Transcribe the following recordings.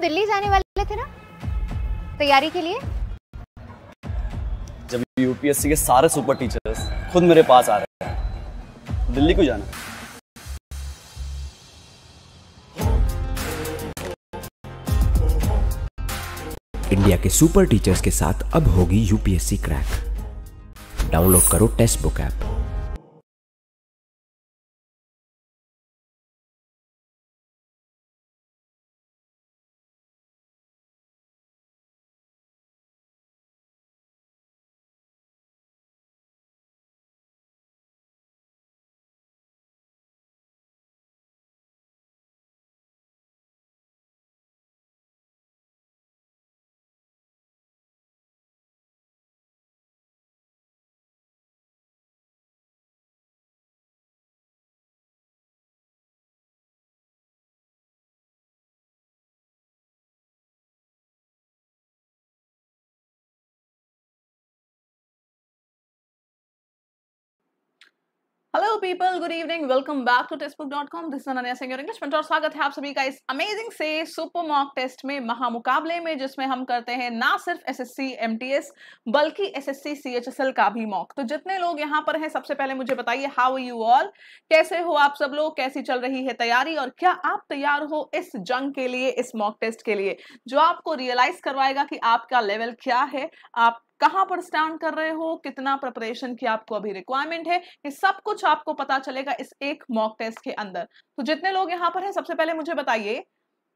दिल्ली जाने वाले थे ना तैयारी के लिए जब यूपीएससी के सारे सुपर टीचर्स खुद मेरे पास आ रहे हैं दिल्ली को जाना इंडिया के सुपर टीचर्स के साथ अब होगी यूपीएससी क्रैक डाउनलोड करो text book app hello people good evening welcome back to Testbook dot com this Ananya Singh English mentor स्वागत है आप सभी का इस अमेजिंग से सुपर मॉक टेस्ट में महामुकाबले में जिसमें हम करते हैं ना सिर्फ एसएससी एमटीएस बल्कि एसएससी सीएचएसएल का भी मॉक तो जितने लोग यहाँ पर हैं सबसे पहले मुझे बताइए हाउ यू ऑल कैसे हो आप सब लोग कैसी चल रही है तैयारी और क्या आप तैयार हो इस जंग के लिए इस मॉक टेस्ट के लिए जो आपको रियलाइज करवाएगा कि आपका लेवल क्या है आप कहां पर स्टैंड कर रहे हो कितना प्रिपरेशन की आपको अभी रिक्वायरमेंट है ये सब कुछ आपको पता चलेगा इस एक मॉक टेस्ट के अंदर तो जितने लोग यहां पर हैं सबसे पहले मुझे बताइए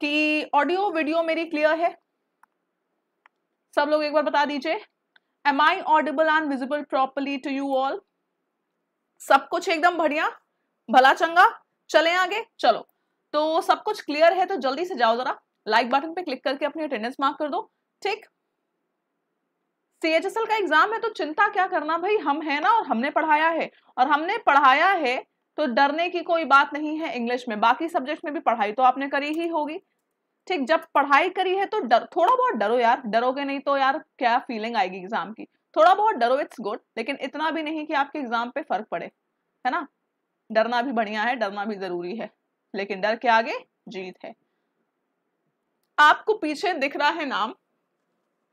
कि ऑडियो वीडियो मेरी क्लियर है सब लोग एक बार बता दीजिए am I audible and visible properly to you all सब कुछ एकदम बढ़िया भला चंगा चले आगे चलो तो सब कुछ क्लियर है तो जल्दी से जाओ जरा लाइक बटन पे क्लिक करके अपनी अटेंडेंस मार्क कर दो ठीक सीएचएसएल का एग्जाम है तो चिंता क्या करना भाई हम हैं ना और हमने पढ़ाया है और हमने पढ़ाया है तो डरने की कोई बात नहीं है इंग्लिश में बाकी सब्जेक्ट में भी पढ़ाई तो आपने करी ही होगी ठीक जब पढ़ाई करी है तो डर थोड़ा बहुत डरो यार डरोगे नहीं तो यार क्या फीलिंग आएगी एग्जाम की थोड़ा बहुत डरो इट्स गुड लेकिन इतना भी नहीं कि आपके एग्जाम पे फर्क पड़े है ना डरना भी बढ़िया है डरना भी जरूरी है लेकिन डर के आगे जीत है आपको पीछे दिख रहा है नाम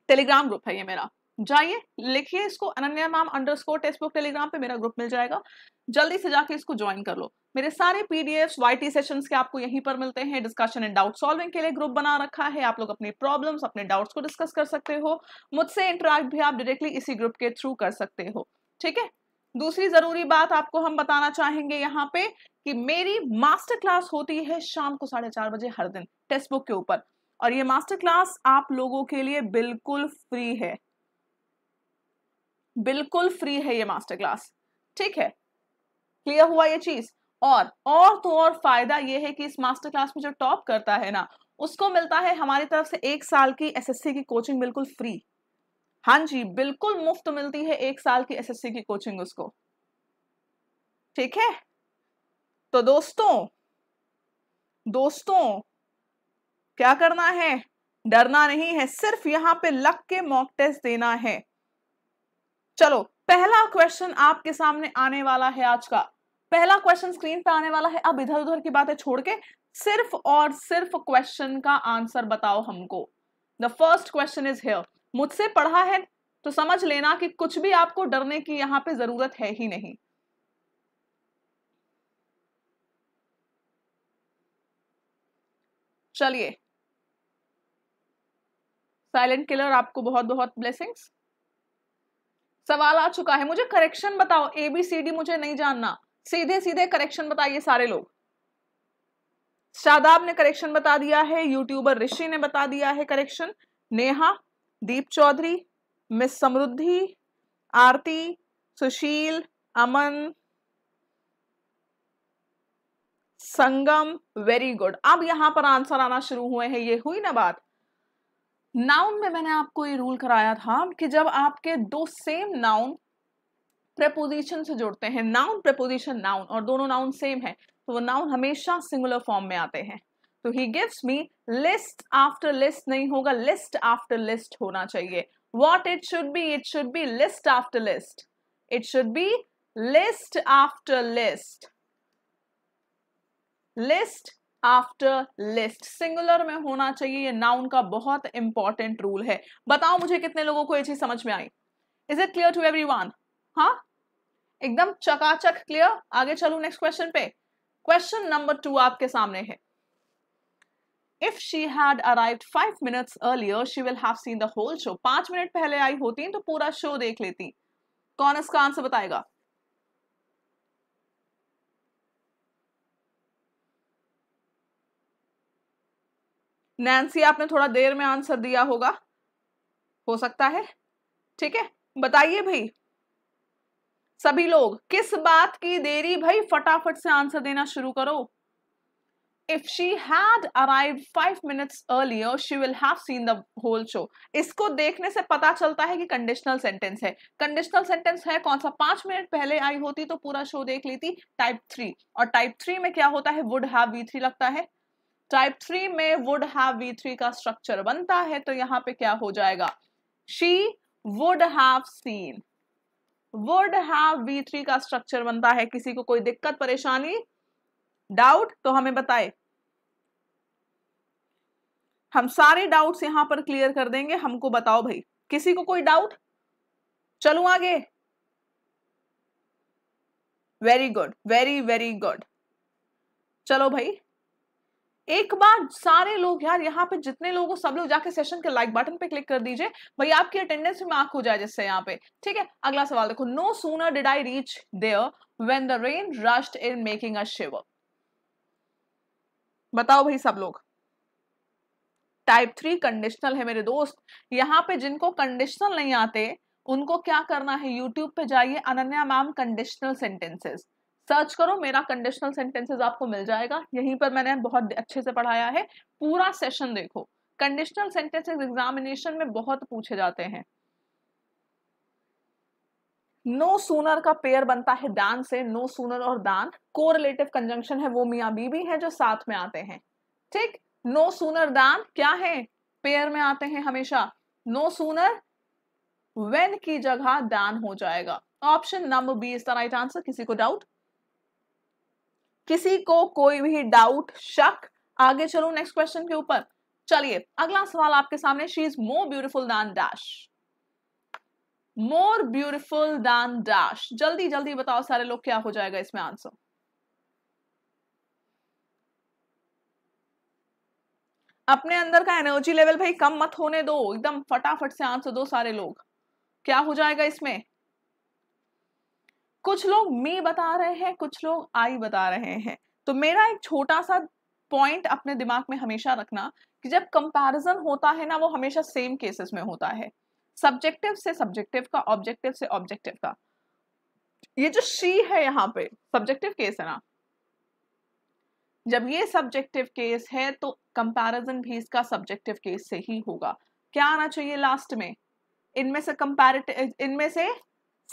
टेलीग्राम ग्रुप है ये मेरा जाइए लिखिए इसको Ananya ma'am underscore text book Telegram पे मेरा ग्रुप मिल जाएगा जल्दी से जाके इसको ज्वाइन कर लो मेरे सारे पीडीएफ टी सेशन के आपको यहीं पर मिलते हैं डिस्कशन एंड डाउट सॉल्विंग के लिए ग्रुप बना रखा है आप लोग अपने प्रॉब्लम्स अपने डाउट्स को डिस्कस कर सकते हो मुझसे इंटरेक्ट भी आप डायरेक्टली इसी ग्रुप के थ्रू कर सकते हो ठीक है दूसरी जरूरी बात आपको हम बताना चाहेंगे यहाँ पे कि मेरी मास्टर क्लास होती है शाम को साढ़े चार बजे हर दिन टेक्स्ट बुक के ऊपर और ये मास्टर क्लास आप लोगों के लिए बिल्कुल फ्री है बिल्कुल फ्री है ये मास्टर क्लास ठीक है क्लियर हुआ ये चीज और और तो और फायदा ये है कि इस मास्टर क्लास में जो टॉप करता है ना उसको मिलता है हमारी तरफ से एक साल की एसएससी की कोचिंग बिल्कुल फ्री हाँ जी बिल्कुल मुफ्त मिलती है एक साल की एसएससी की कोचिंग उसको ठीक है तो दोस्तों दोस्तों क्या करना है डरना नहीं है सिर्फ यहाँ पे लक के मॉक टेस्ट देना है चलो पहला क्वेश्चन आपके सामने आने वाला है आज का पहला क्वेश्चन स्क्रीन पे आने वाला है अब इधर उधर की बातें छोड़ के सिर्फ और सिर्फ क्वेश्चन का आंसर बताओ हमको the first question is here मुझसे पढ़ा है तो समझ लेना कि कुछ भी आपको डरने की यहां पे जरूरत है ही नहीं चलिए साइलेंट किलर आपको बहुत बहुत ब्लेसिंग्स सवाल आ चुका है मुझे करेक्शन बताओ ए बी सी डी मुझे नहीं जानना सीधे सीधे करेक्शन बताइए सारे लोग शादाब ने करेक्शन बता दिया है यूट्यूबर ऋषि ने बता दिया है correction Neha Deep Chaudhary miss Samriddhi Aarti Sushil Aman Sangam very good अब यहां पर आंसर आना शुरू हुए हैं ये हुई ना बात नाउन में मैंने आपको ये रूल कराया था कि जब आपके दो सेम नाउन प्रेपोजिशन से जुड़ते हैं नाउन प्रेपोजिशन नाउन और दोनों नाउन सेम है तो वो नाउन हमेशा सिंगुलर फॉर्म में आते हैं तो ही gives me list after list नहीं होगा लिस्ट आफ्टर लिस्ट होना चाहिए what it should be it should be list after list it should be list after list list after list singular में होना चाहिए ये नाउन का बहुत इंपॉर्टेंट रूल है बताओ मुझे कितने लोगों को ये चीज समझ में आई is it clear to everyone हाँ एकदम चकाचक क्लियर आगे चलू नेक्स्ट क्वेश्चन पे क्वेश्चन नंबर टू आपके सामने है if she had arrived five minutes earlier she will have seen the whole show पांच मिनट पहले आई होती तो पूरा शो देख लेती कौन इसका आंसर बताएगा नैन्सी आपने थोड़ा देर में आंसर दिया होगा हो सकता है ठीक है बताइए भाई सभी लोग किस बात की देरी भाई फटाफट से आंसर देना शुरू करो if she had arrive five minutes earlier she will have seen the whole show इसको देखने से पता चलता है कि कंडीशनल सेंटेंस है कंडीशनल सेंटेंस है कौन सा पांच मिनट पहले आई होती तो पूरा शो देख लेती टाइप थ्री और टाइप थ्री में क्या होता है वुड हैव वी थ्री लगता है टाइप थ्री में वुड हैव वी थ्री का स्ट्रक्चर बनता है तो यहां पे क्या हो जाएगा she would have seen would have V three का स्ट्रक्चर बनता है किसी को कोई दिक्कत परेशानी डाउट तो हमें बताए हम सारे डाउट्स यहां पर क्लियर कर देंगे हमको बताओ भाई किसी को कोई डाउट चलो आगे very good very very good चलो भाई एक बार सारे लोग यार यहाँ पे जितने लोगों सब लोग जाके सेशन के लाइक बटन पे क्लिक कर दीजिए भाई आपकी अटेंडेंस भी मार्क हो जाए जिससे यहाँ पे ठीक है अगला सवाल देखो no sooner did I reach there when the rain rushed in making a shiv बताओ भाई सब लोग टाइप थ्री कंडीशनल है मेरे दोस्त यहाँ पे जिनको कंडीशनल नहीं आते उनको क्या करना है यूट्यूब पे जाइए Ananya ma'am conditional sentences search करो मेरा कंडीशनल सेंटेंसेस आपको मिल जाएगा यहीं पर मैंने बहुत अच्छे से पढ़ाया है पूरा सेशन देखो कंडीशनल सेंटेंसेस एग्जामिनेशन में बहुत पूछे जाते हैं नो सूनर का पेयर बनता है दान से नो सूनर और दान को रिलेटिव कंजंक्शन है वो मियाँ बीबी है जो साथ में आते हैं ठीक नो सूनर दान क्या है पेयर में आते हैं हमेशा नो सूनर वेन की जगह दान हो जाएगा option number B is the right answer किसी को डाउट किसी को कोई भी डाउट शक आगे चलो नेक्स्ट क्वेश्चन के ऊपर चलिए अगला सवाल आपके सामने she is more beautiful than dash more beautiful than dash जल्दी जल्दी बताओ सारे लोग क्या हो जाएगा इसमें आंसर अपने अंदर का एनर्जी लेवल भाई कम मत होने दो एकदम फटाफट से आंसर दो सारे लोग क्या हो जाएगा इसमें कुछ लोग मी बता रहे हैं कुछ लोग आई बता रहे हैं तो मेरा एक छोटा सा पॉइंट अपने दिमाग में हमेशा रखना कि जब कंपैरिजन होता है ना वो हमेशा सेम केसेस में होता है सब्जेक्टिव से सब्जेक्टिव का ऑब्जेक्टिव से ऑब्जेक्टिव का ये जो शी है यहाँ पे सब्जेक्टिव केस है ना जब ये सब्जेक्टिव केस है तो कंपैरिजन भी इसका सब्जेक्टिव केस से ही होगा क्या आना चाहिए लास्ट में इनमें से कंपेरिटिव इनमें से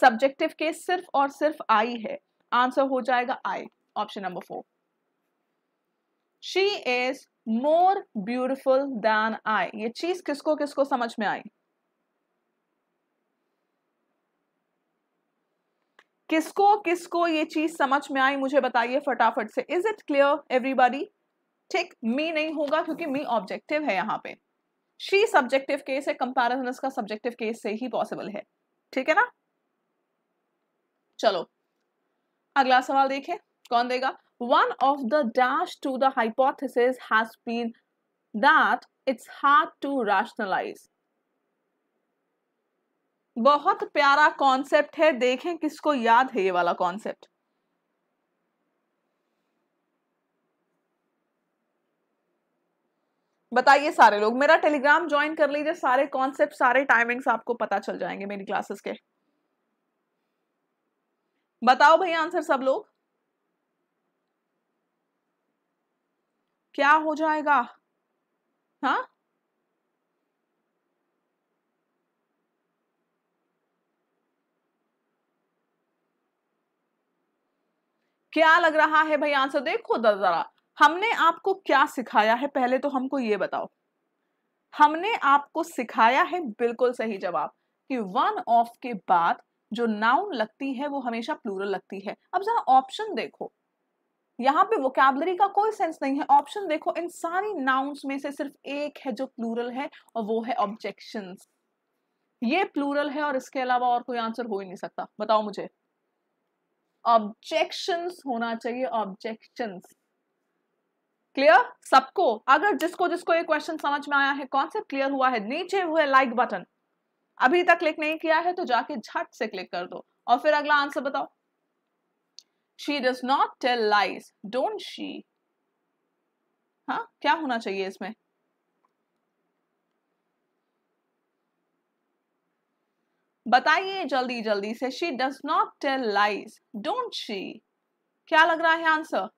सब्जेक्टिव केस सिर्फ और सिर्फ आई है आंसर हो जाएगा I option number four she is more beautiful than I ये चीज किसको किसको समझ में आई किसको किसको ये चीज समझ में आई मुझे बताइए फटाफट से इज इट क्लियर एवरीबॉडी ठीक मी नहीं होगा क्योंकि मी ऑब्जेक्टिव है यहाँ पे शी सब्जेक्टिव केस है कंपेरिजन इसका सब्जेक्टिव केस से ही पॉसिबल है ठीक है ना चलो अगला सवाल देखें कौन देगा one of the dash to the hypothesis has been that it's hard बहुत प्यारा कॉन्सेप्ट है देखें किसको याद है ये वाला कॉन्सेप्ट बताइए सारे लोग मेरा टेलीग्राम ज्वाइन कर लीजिए सारे कॉन्सेप्ट सारे टाइमिंग्स आपको पता चल जाएंगे मेरी क्लासेस के बताओ भाई आंसर सब लोग क्या हो जाएगा हाँ क्या लग रहा है भाई आंसर देखो जरा हमने आपको क्या सिखाया है पहले तो हमको ये बताओ हमने आपको सिखाया है बिल्कुल सही जवाब कि वन ऑफ के बाद जो नाउन लगती है वो हमेशा प्लूरल लगती है अब जरा ऑप्शन देखो यहाँ पे वोकैबलरी का कोई सेंस नहीं है ऑप्शन देखो इन सारी नाउन्स में से सिर्फ एक है जो प्लूरल है और वो है ऑब्जेक्शन ये प्लूरल है और इसके अलावा और कोई आंसर हो ही नहीं सकता बताओ मुझे ऑब्जेक्शन होना चाहिए ऑब्जेक्शंस क्लियर सबको अगर जिसको जिसको ये क्वेश्चन समझ में आया है कॉन्सेप्ट क्लियर हुआ है नीचे हुए लाइक बटन अभी तक क्लिक नहीं किया है तो जाके झट से क्लिक कर दो और फिर अगला आंसर बताओ she does not tell lies don't she हाँ क्या होना चाहिए इसमें बताइए जल्दी जल्दी से she does not tell lies don't she क्या लग रहा है आंसर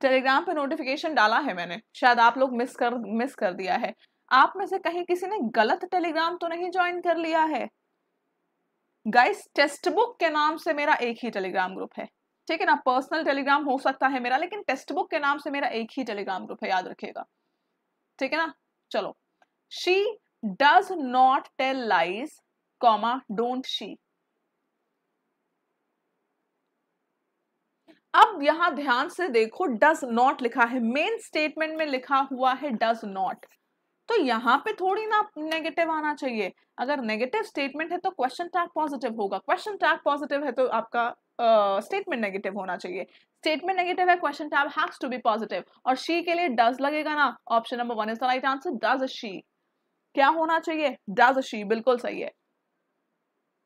टेलीग्राम पे नोटिफिकेशन डाला है मैंने शायद आप लोग मिस कर मिस कर दिया है आप में से कहीं किसी ने गलत टेलीग्राम तो नहीं ज्वाइन कर लिया है गाइस टेस्ट बुक के नाम से मेरा एक ही टेलीग्राम ग्रुप है ठीक है ना पर्सनल टेलीग्राम हो सकता है मेरा लेकिन टेस्ट बुक के नाम से मेरा एक ही टेलीग्राम ग्रुप है याद रखेगा ठीक है ना चलो she does not tell lies comma don't she अब यहां ध्यान से देखो डज नॉट लिखा है मेन स्टेटमेंट में लिखा हुआ है डज नॉट तो यहाँ पे थोड़ी ना नेगेटिव आना चाहिए अगर नेगेटिव स्टेटमेंट है तो क्वेश्चन टैग पॉजिटिव होगा क्वेश्चन टैग पॉजिटिव है तो आपका स्टेटमेंट uh, नेगेटिव होना चाहिए स्टेटमेंट नेगेटिव है question tag has to be positive और शी के लिए डज लगेगा ना option number one is the right answer does she क्या होना चाहिए डज शी बिल्कुल सही है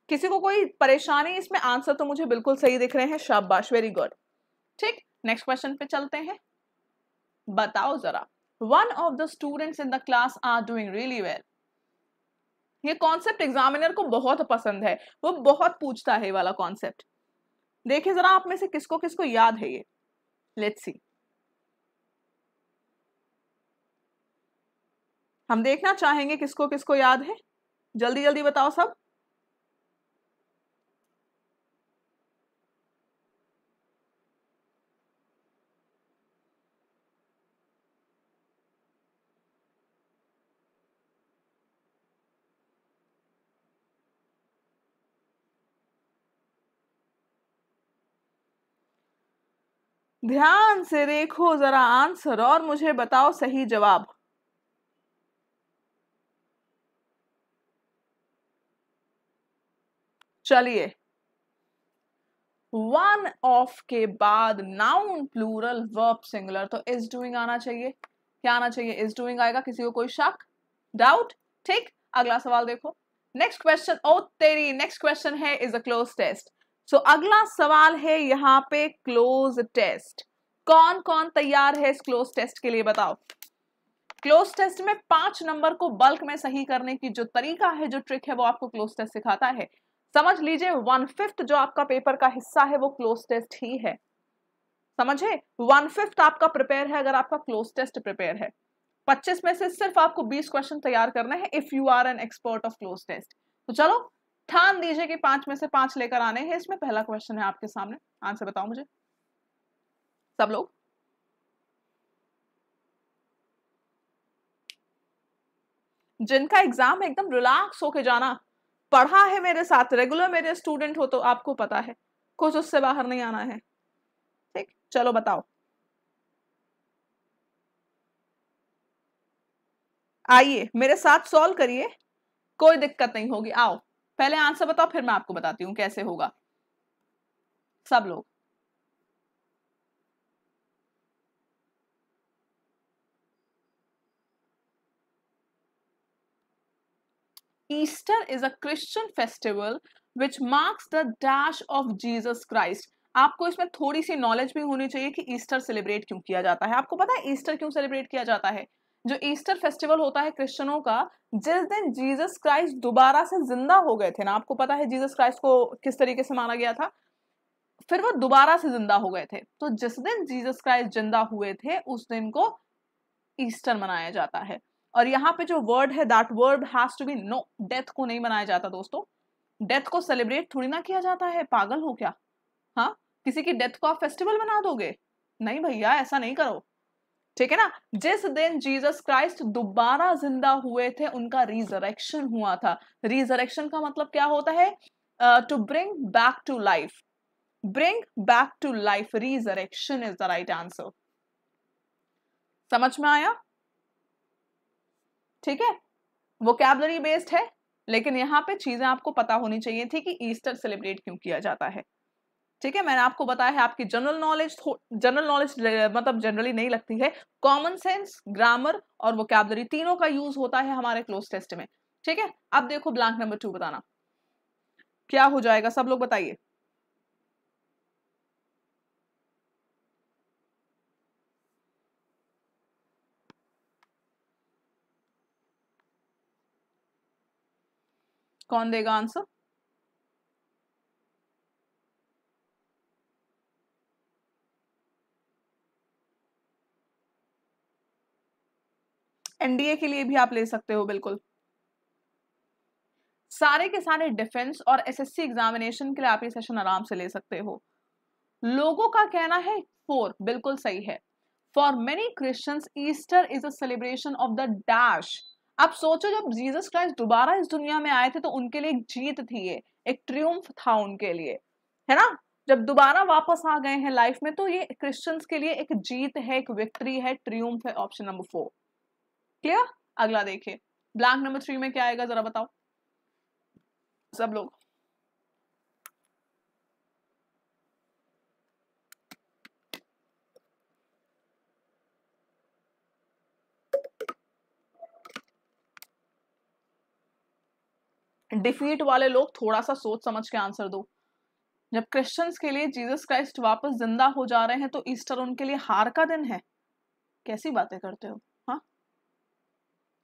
किसी को कोई परेशानी इसमें आंसर तो मुझे बिल्कुल सही दिख रहे हैं शाबाश वेरी गुड ठीक नेक्स्ट क्वेश्चन पे चलते हैं बताओ जरा one of the students in the class are doing really well ये कॉन्सेप्ट एग्जामिनर को बहुत पसंद है वो बहुत पूछता है वाला कॉन्सेप्ट देखिए जरा आप में से किसको किसको याद है ये लेट्स सी हम देखना चाहेंगे किसको किसको याद है जल्दी जल्दी बताओ सब ध्यान से देखो जरा आंसर और मुझे बताओ सही जवाब चलिए वन ऑफ के बाद नाउन प्लूरल वर्ब सिंगुलर तो इज डूइंग आना चाहिए क्या आना चाहिए इज डूइंग आएगा किसी को कोई शक डाउट ठीक अगला सवाल देखो नेक्स्ट क्वेश्चन ओ तेरी नेक्स्ट क्वेश्चन है is a cloze test so so, अगला सवाल है यहाँ पे क्लोज टेस्ट कौन कौन तैयार है इस क्लोज टेस्ट के लिए बताओ क्लोज टेस्ट में पांच नंबर को बल्क में सही करने की जो तरीका है जो ट्रिक है वो आपको क्लोज टेस्ट सिखाता है समझ लीजिए वन फिफ्थ जो आपका पेपर का हिस्सा है वो क्लोज टेस्ट ही है समझे वन फिफ्थ आपका प्रिपेयर है अगर आपका क्लोज टेस्ट प्रिपेयर है 25 में से सिर्फ आपको 20 क्वेश्चन तैयार करना है if you are an expert of cloze test तो चलो ठान दीजिए कि पांच में से पांच लेकर आने हैं इसमें पहला क्वेश्चन है आपके सामने आंसर बताओ मुझे सब लोग जिनका एग्जाम है एकदम रिलैक्स होके जाना पढ़ा है मेरे साथ रेगुलर मेरे स्टूडेंट हो तो आपको पता है कुछ उससे बाहर नहीं आना है ठीक चलो बताओ आइए मेरे साथ सॉल्व करिए कोई दिक्कत नहीं होगी आओ पहले आंसर बताओ फिर मैं आपको बताती हूँ कैसे होगा सब लोग Easter is a Christian festival which marks the dash of Jesus Christ आपको इसमें थोड़ी सी नॉलेज भी होनी चाहिए कि ईस्टर सेलिब्रेट क्यों किया जाता है आपको पता है ईस्टर क्यों सेलिब्रेट किया जाता है जो ईस्टर फेस्टिवल होता है क्रिश्चनों का जिस दिन जीसस क्राइस्ट दोबारा से जिंदा हो गए थे ना आपको पता है जीसस क्राइस्ट को किस तरीके से माना गया था फिर वो दोबारा से जिंदा हो गए थे तो जिस दिन जीसस क्राइस्ट जिंदा हुए थे उस दिन को ईस्टर मनाया जाता है और यहाँ पे जो वर्ड है that word has to be no death को नहीं मनाया जाता दोस्तों डेथ को सेलिब्रेट थोड़ी ना किया जाता है पागल हो क्या हाँ किसी की डेथ को आप फेस्टिवल बना दोगे नहीं भैया ऐसा नहीं करो ठीक है ना जिस दिन जीसस क्राइस्ट दोबारा जिंदा हुए थे उनका रिजरेक्शन हुआ था रिजरेक्शन का मतलब क्या होता है to bring back to life bring back to life resurrection is the right answer समझ में आया ठीक है वो कैबलरी बेस्ड है लेकिन यहाँ पे चीजें आपको पता होनी चाहिए थी कि ईस्टर सेलिब्रेट क्यों किया जाता है ठीक है मैंने आपको बताया है आपकी जनरल नॉलेज जनरल नॉलेज मतलब जनरली नहीं लगती है कॉमन सेंस ग्रामर और कैबलरी तीनों का यूज होता है हमारे क्लोज टेस्ट में ठीक है अब देखो ब्लैंक नंबर टू बताना क्या हो जाएगा सब लोग बताइए कौन देगा आंसर एनडीए के लिए भी आप ले सकते हो बिल्कुल सारे के सारे डिफेंस और एसएससी एग्जामिनेशन के लिए आप ये सेशन आराम से ले सकते हो लोगों का कहना है फोर बिल्कुल सही है for many Christian Easter is a celebration of the dash आप सोचो जब जीसस क्राइस्ट दोबारा इस दुनिया में आए थे तो उनके लिए एक जीत थी ये एक ट्रियम्फ था उनके लिए है ना जब दोबारा वापस आ गए हैं लाइफ में तो ये क्रिश्चियंस के लिए एक जीत है एक विक्ट्री है ट्रियम्फ है ऑप्शन नंबर फोर क्लियर अगला देखिए ब्लैंक नंबर थ्री में क्या आएगा जरा बताओ सब लोग डिफीट वाले लोग थोड़ा सा सोच समझ के आंसर दो जब क्रिश्चियंस के लिए जीसस क्राइस्ट वापस जिंदा हो जा रहे हैं तो ईस्टर उनके लिए हार का दिन है कैसी बातें करते हो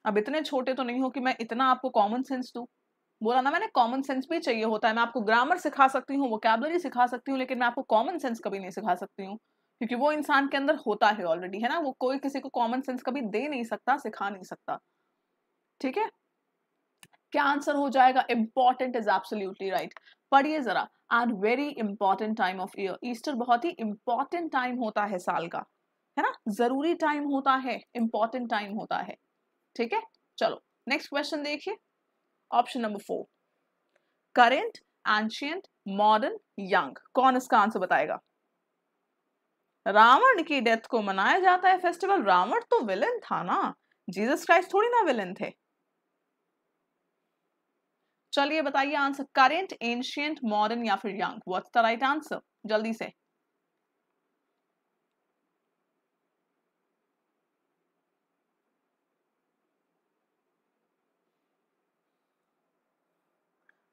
अब इतने छोटे तो नहीं हो कि मैं इतना आपको कॉमन सेंस दूँ बोला ना मैंने कॉमन सेंस भी चाहिए होता है मैं आपको ग्रामर सिखा सकती हूँ वोकेबलरी सिखा सकती हूँ लेकिन मैं आपको कॉमन सेंस कभी नहीं सिखा सकती हूँ क्योंकि वो इंसान के अंदर होता है ऑलरेडी है ना वो कोई किसी को कॉमन सेंस कभी दे नहीं सकता सिखा नहीं सकता ठीक है क्या आंसर हो जाएगा इम्पॉर्टेंट इज एब्सोल्यूटली राइट पढ़िए जरा are very important time of year Easter बहुत ही इंपॉर्टेंट टाइम होता है साल का है ना जरूरी टाइम होता है इंपॉर्टेंट टाइम होता है ठीक है चलो नेक्स्ट क्वेश्चन देखिए option number four current ancient modern young कौन इसका आंसर बताएगा रावण की डेथ को मनाया जाता है फेस्टिवल रावण तो विलेन था ना जीसस क्राइस्ट थोड़ी ना विलेन थे चलिए बताइए आंसर करेंट एंशियंट मॉडर्न या फिर young what's the right answer जल्दी से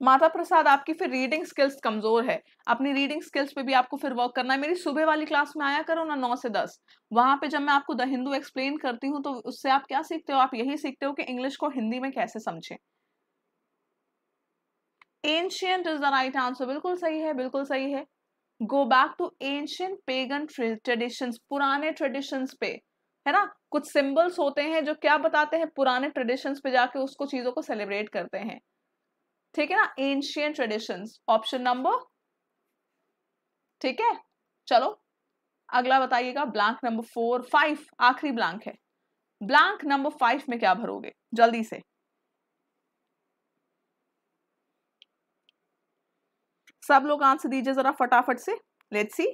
माता प्रसाद आपकी फिर रीडिंग स्किल्स कमजोर है अपनी रीडिंग स्किल्स पे भी आपको फिर वर्क करना है मेरी सुबह वाली क्लास में आया करो ना नौ से दस वहां पे जब मैं आपको द हिंदू एक्सप्लेन करती हूँ तो उससे आप क्या सीखते हो आप यही सीखते हो कि इंग्लिश को हिंदी में कैसे समझें ancient is the right answer बिल्कुल सही है बिल्कुल सही है go back to ancient pagan tradition पुराने ट्रेडिशंस पे है ना कुछ सिंबल्स होते हैं जो क्या बताते हैं पुराने ट्रेडिशंस पे जाके उसको चीजों को सेलिब्रेट करते हैं ठीक है ना एंशियंट ट्रेडिशन ऑप्शन नंबर ठीक है चलो अगला बताइएगा ब्लैंक नंबर फोर फाइव आखिरी ब्लैंक है ब्लैंक नंबर फाइव में क्या भरोगे जल्दी से सब लोग आंसर दीजिए जरा फटाफट से लेट्स सी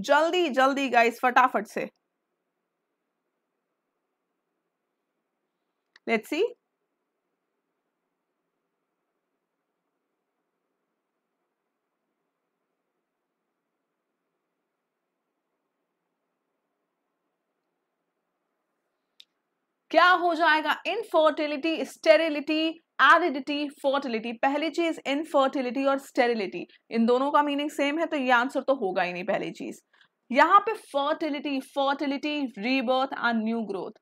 जल्दी जल्दी गाइस फटाफट से लेट्स सी क्या हो जाएगा इनफर्टिलिटी स्टेरिलिटी एरिडिटी फर्टिलिटी पहली चीज इनफर्टिलिटी और स्टेरिलिटी इन दोनों का मीनिंग सेम है तो ये आंसर तो होगा ही नहीं पहली चीज यहाँ पे fertility fertility rebirth and new growth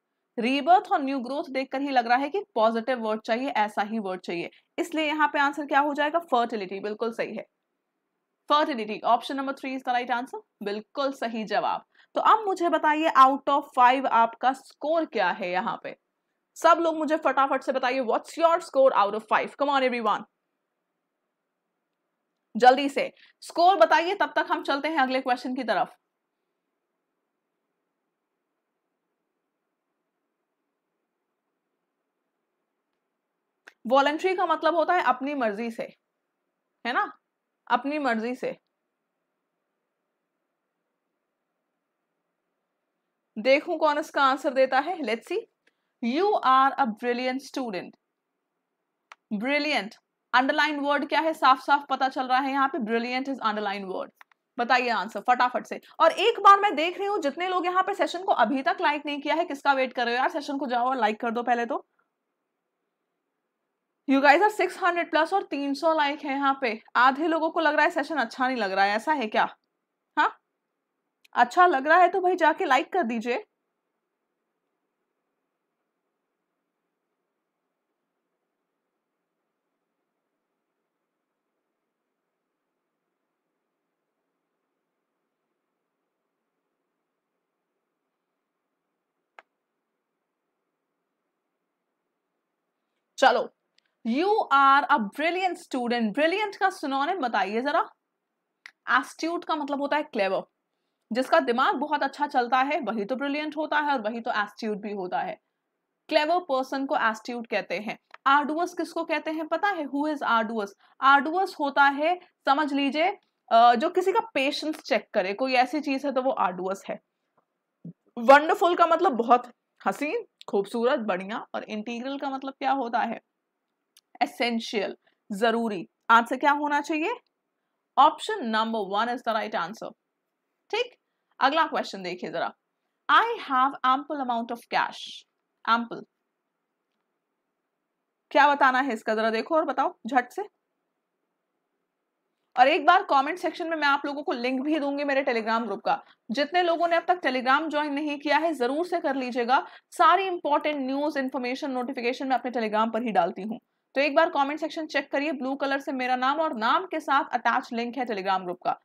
rebirth और न्यू ग्रोथ देखकर ही लग रहा है कि पॉजिटिव वर्ड चाहिए ऐसा ही वर्ड चाहिए इसलिए यहाँ पे आंसर क्या हो जाएगा फर्टिलिटी बिल्कुल सही है fertility option number three is the right answer बिल्कुल सही जवाब तो अब मुझे बताइए आउट ऑफ फाइव आपका स्कोर क्या है यहाँ पे सब लोग मुझे फटाफट से बताइए what's your score out of five come on everyone जल्दी से स्कोर बताइए तब तक हम चलते हैं अगले क्वेश्चन की तरफ वॉलेंट्री का मतलब होता है अपनी मर्जी से है ना अपनी मर्जी से देखूं कौन इसका आंसर देता है let's see you are a brilliant student brilliant underline word क्या है साफ साफ पता चल रहा है यहाँ पे ब्रिलियंट इज अंडरलाइन वर्ड बताइए आंसर फटाफट से और एक बार मैं देख रही हूँ जितने लोग यहाँ पे सेशन को अभी तक लाइक नहीं किया है किसका वेट कर रहे हो यार सेशन को जाओ और लाइक कर दो पहले तो यू गाइस आर 600 प्लस और 300 लाइक है यहाँ पे आधे लोगों को लग रहा है सेशन अच्छा नहीं लग रहा है ऐसा है क्या हाँ अच्छा लग रहा है तो भाई जाके लाइक कर दीजिए चलो you are a brilliant student brilliant का सुनोनिम बताइए जरा एस्टिट्यूट का मतलब होता है क्लेवर जिसका दिमाग बहुत अच्छा चलता है वही तो ब्रिलियंट होता है और वही तो एस्टिट्यूट भी होता है क्लेवर पर्सन को एस्टिट्यूट कहते हैं आर्डुअस किसको कहते हैं पता है हु इज आर्डुअस आर्डुअस होता है समझ लीजिए जो किसी का पेशेंस चेक करे कोई ऐसी चीज है तो वो आर्डुअस है वंडरफुल का मतलब बहुत हसीन खूबसूरत बढ़िया और इंटीग्रल का मतलब क्या होता है एसेंशियल जरूरी आंसर क्या होना चाहिए option number one is the right answer ठीक अगला क्वेश्चन देखिए जरा I have ample amount of cash ample क्या बताना है इसका जरा देखो और बताओ झट से और एक बार कमेंट सेक्शन में मैं आप लोगों को लिंक भी दूंगी मेरे टेलीग्राम ग्रुप का जितने लोगों ने अब तक टेलीग्राम ज्वाइन नहीं किया है जरूर से कर लीजिएगा सारी इंपॉर्टेंट न्यूज इन्फॉर्मेशन नोटिफिकेशन मैं अपने टेलीग्राम पर ही डालती हूँ तो एक बार कॉमेंट सेक्शन चेक करिए ब्लू कलर से मेरा नाम और नाम के साथ अटैच लिंक है टेलीग्राम ग्रुप का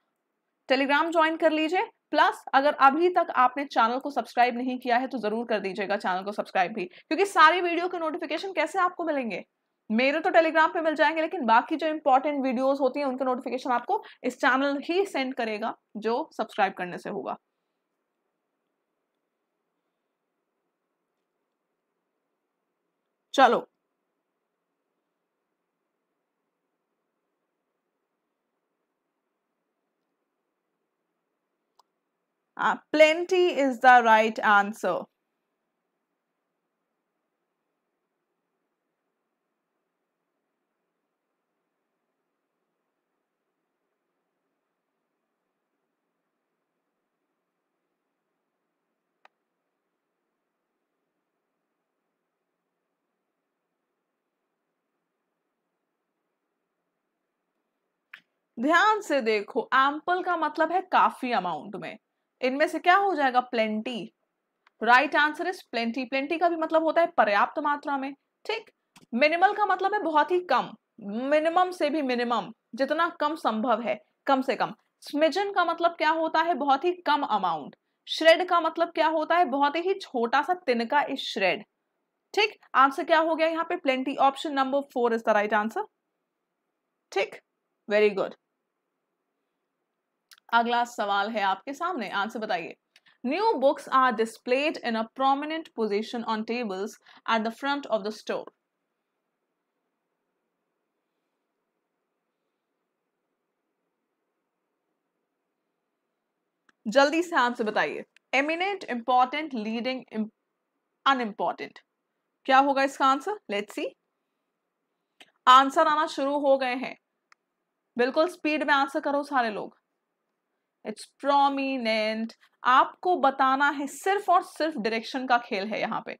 टेलीग्राम ज्वाइन कर लीजिए प्लस अगर अभी तक आपने चैनल को सब्सक्राइब नहीं किया है तो जरूर कर दीजिएगा चैनल को सब्सक्राइब भी क्योंकि सारी वीडियो के नोटिफिकेशन कैसे आपको मिलेंगे मेरे तो टेलीग्राम पे मिल जाएंगे लेकिन बाकी जो इंपॉर्टेंट वीडियोस होती हैं उनका नोटिफिकेशन आपको इस चैनल ही सेंड करेगा जो सब्सक्राइब करने से होगा चलो plenty is the right answer ध्यान से देखो एम्पल का मतलब है काफी अमाउंट में इनमें से क्या हो जाएगा plenty right answer is plenty plenty का भी मतलब होता है पर्याप्त मात्रा में ठीक मिनिमल का मतलब है बहुत ही कम मिनिमम से भी मिनिमम जितना कम संभव है कम से कम स्मिजन का मतलब क्या होता है बहुत ही कम अमाउंट श्रेड का मतलब क्या होता है बहुत ही छोटा सा तिनका इज श्रेड ठीक आंसर क्या हो गया यहाँ पे plenty option number four is the right answer ठीक वेरी गुड अगला सवाल है आपके सामने आंसर बताइए new books are displayed in a prominent position on tables at the front of the store जल्दी से आंसर बताइए एमिनेंट इंपॉर्टेंट लीडिंग अनइम्पॉर्टेंट क्या होगा इसका आंसर लेट्स सी आंसर आना शुरू हो गए हैं बिल्कुल स्पीड में आंसर करो सारे लोग इट्स प्रोमिनेंट आपको बताना है सिर्फ और सिर्फ डायरेक्शन का खेल है यहां पे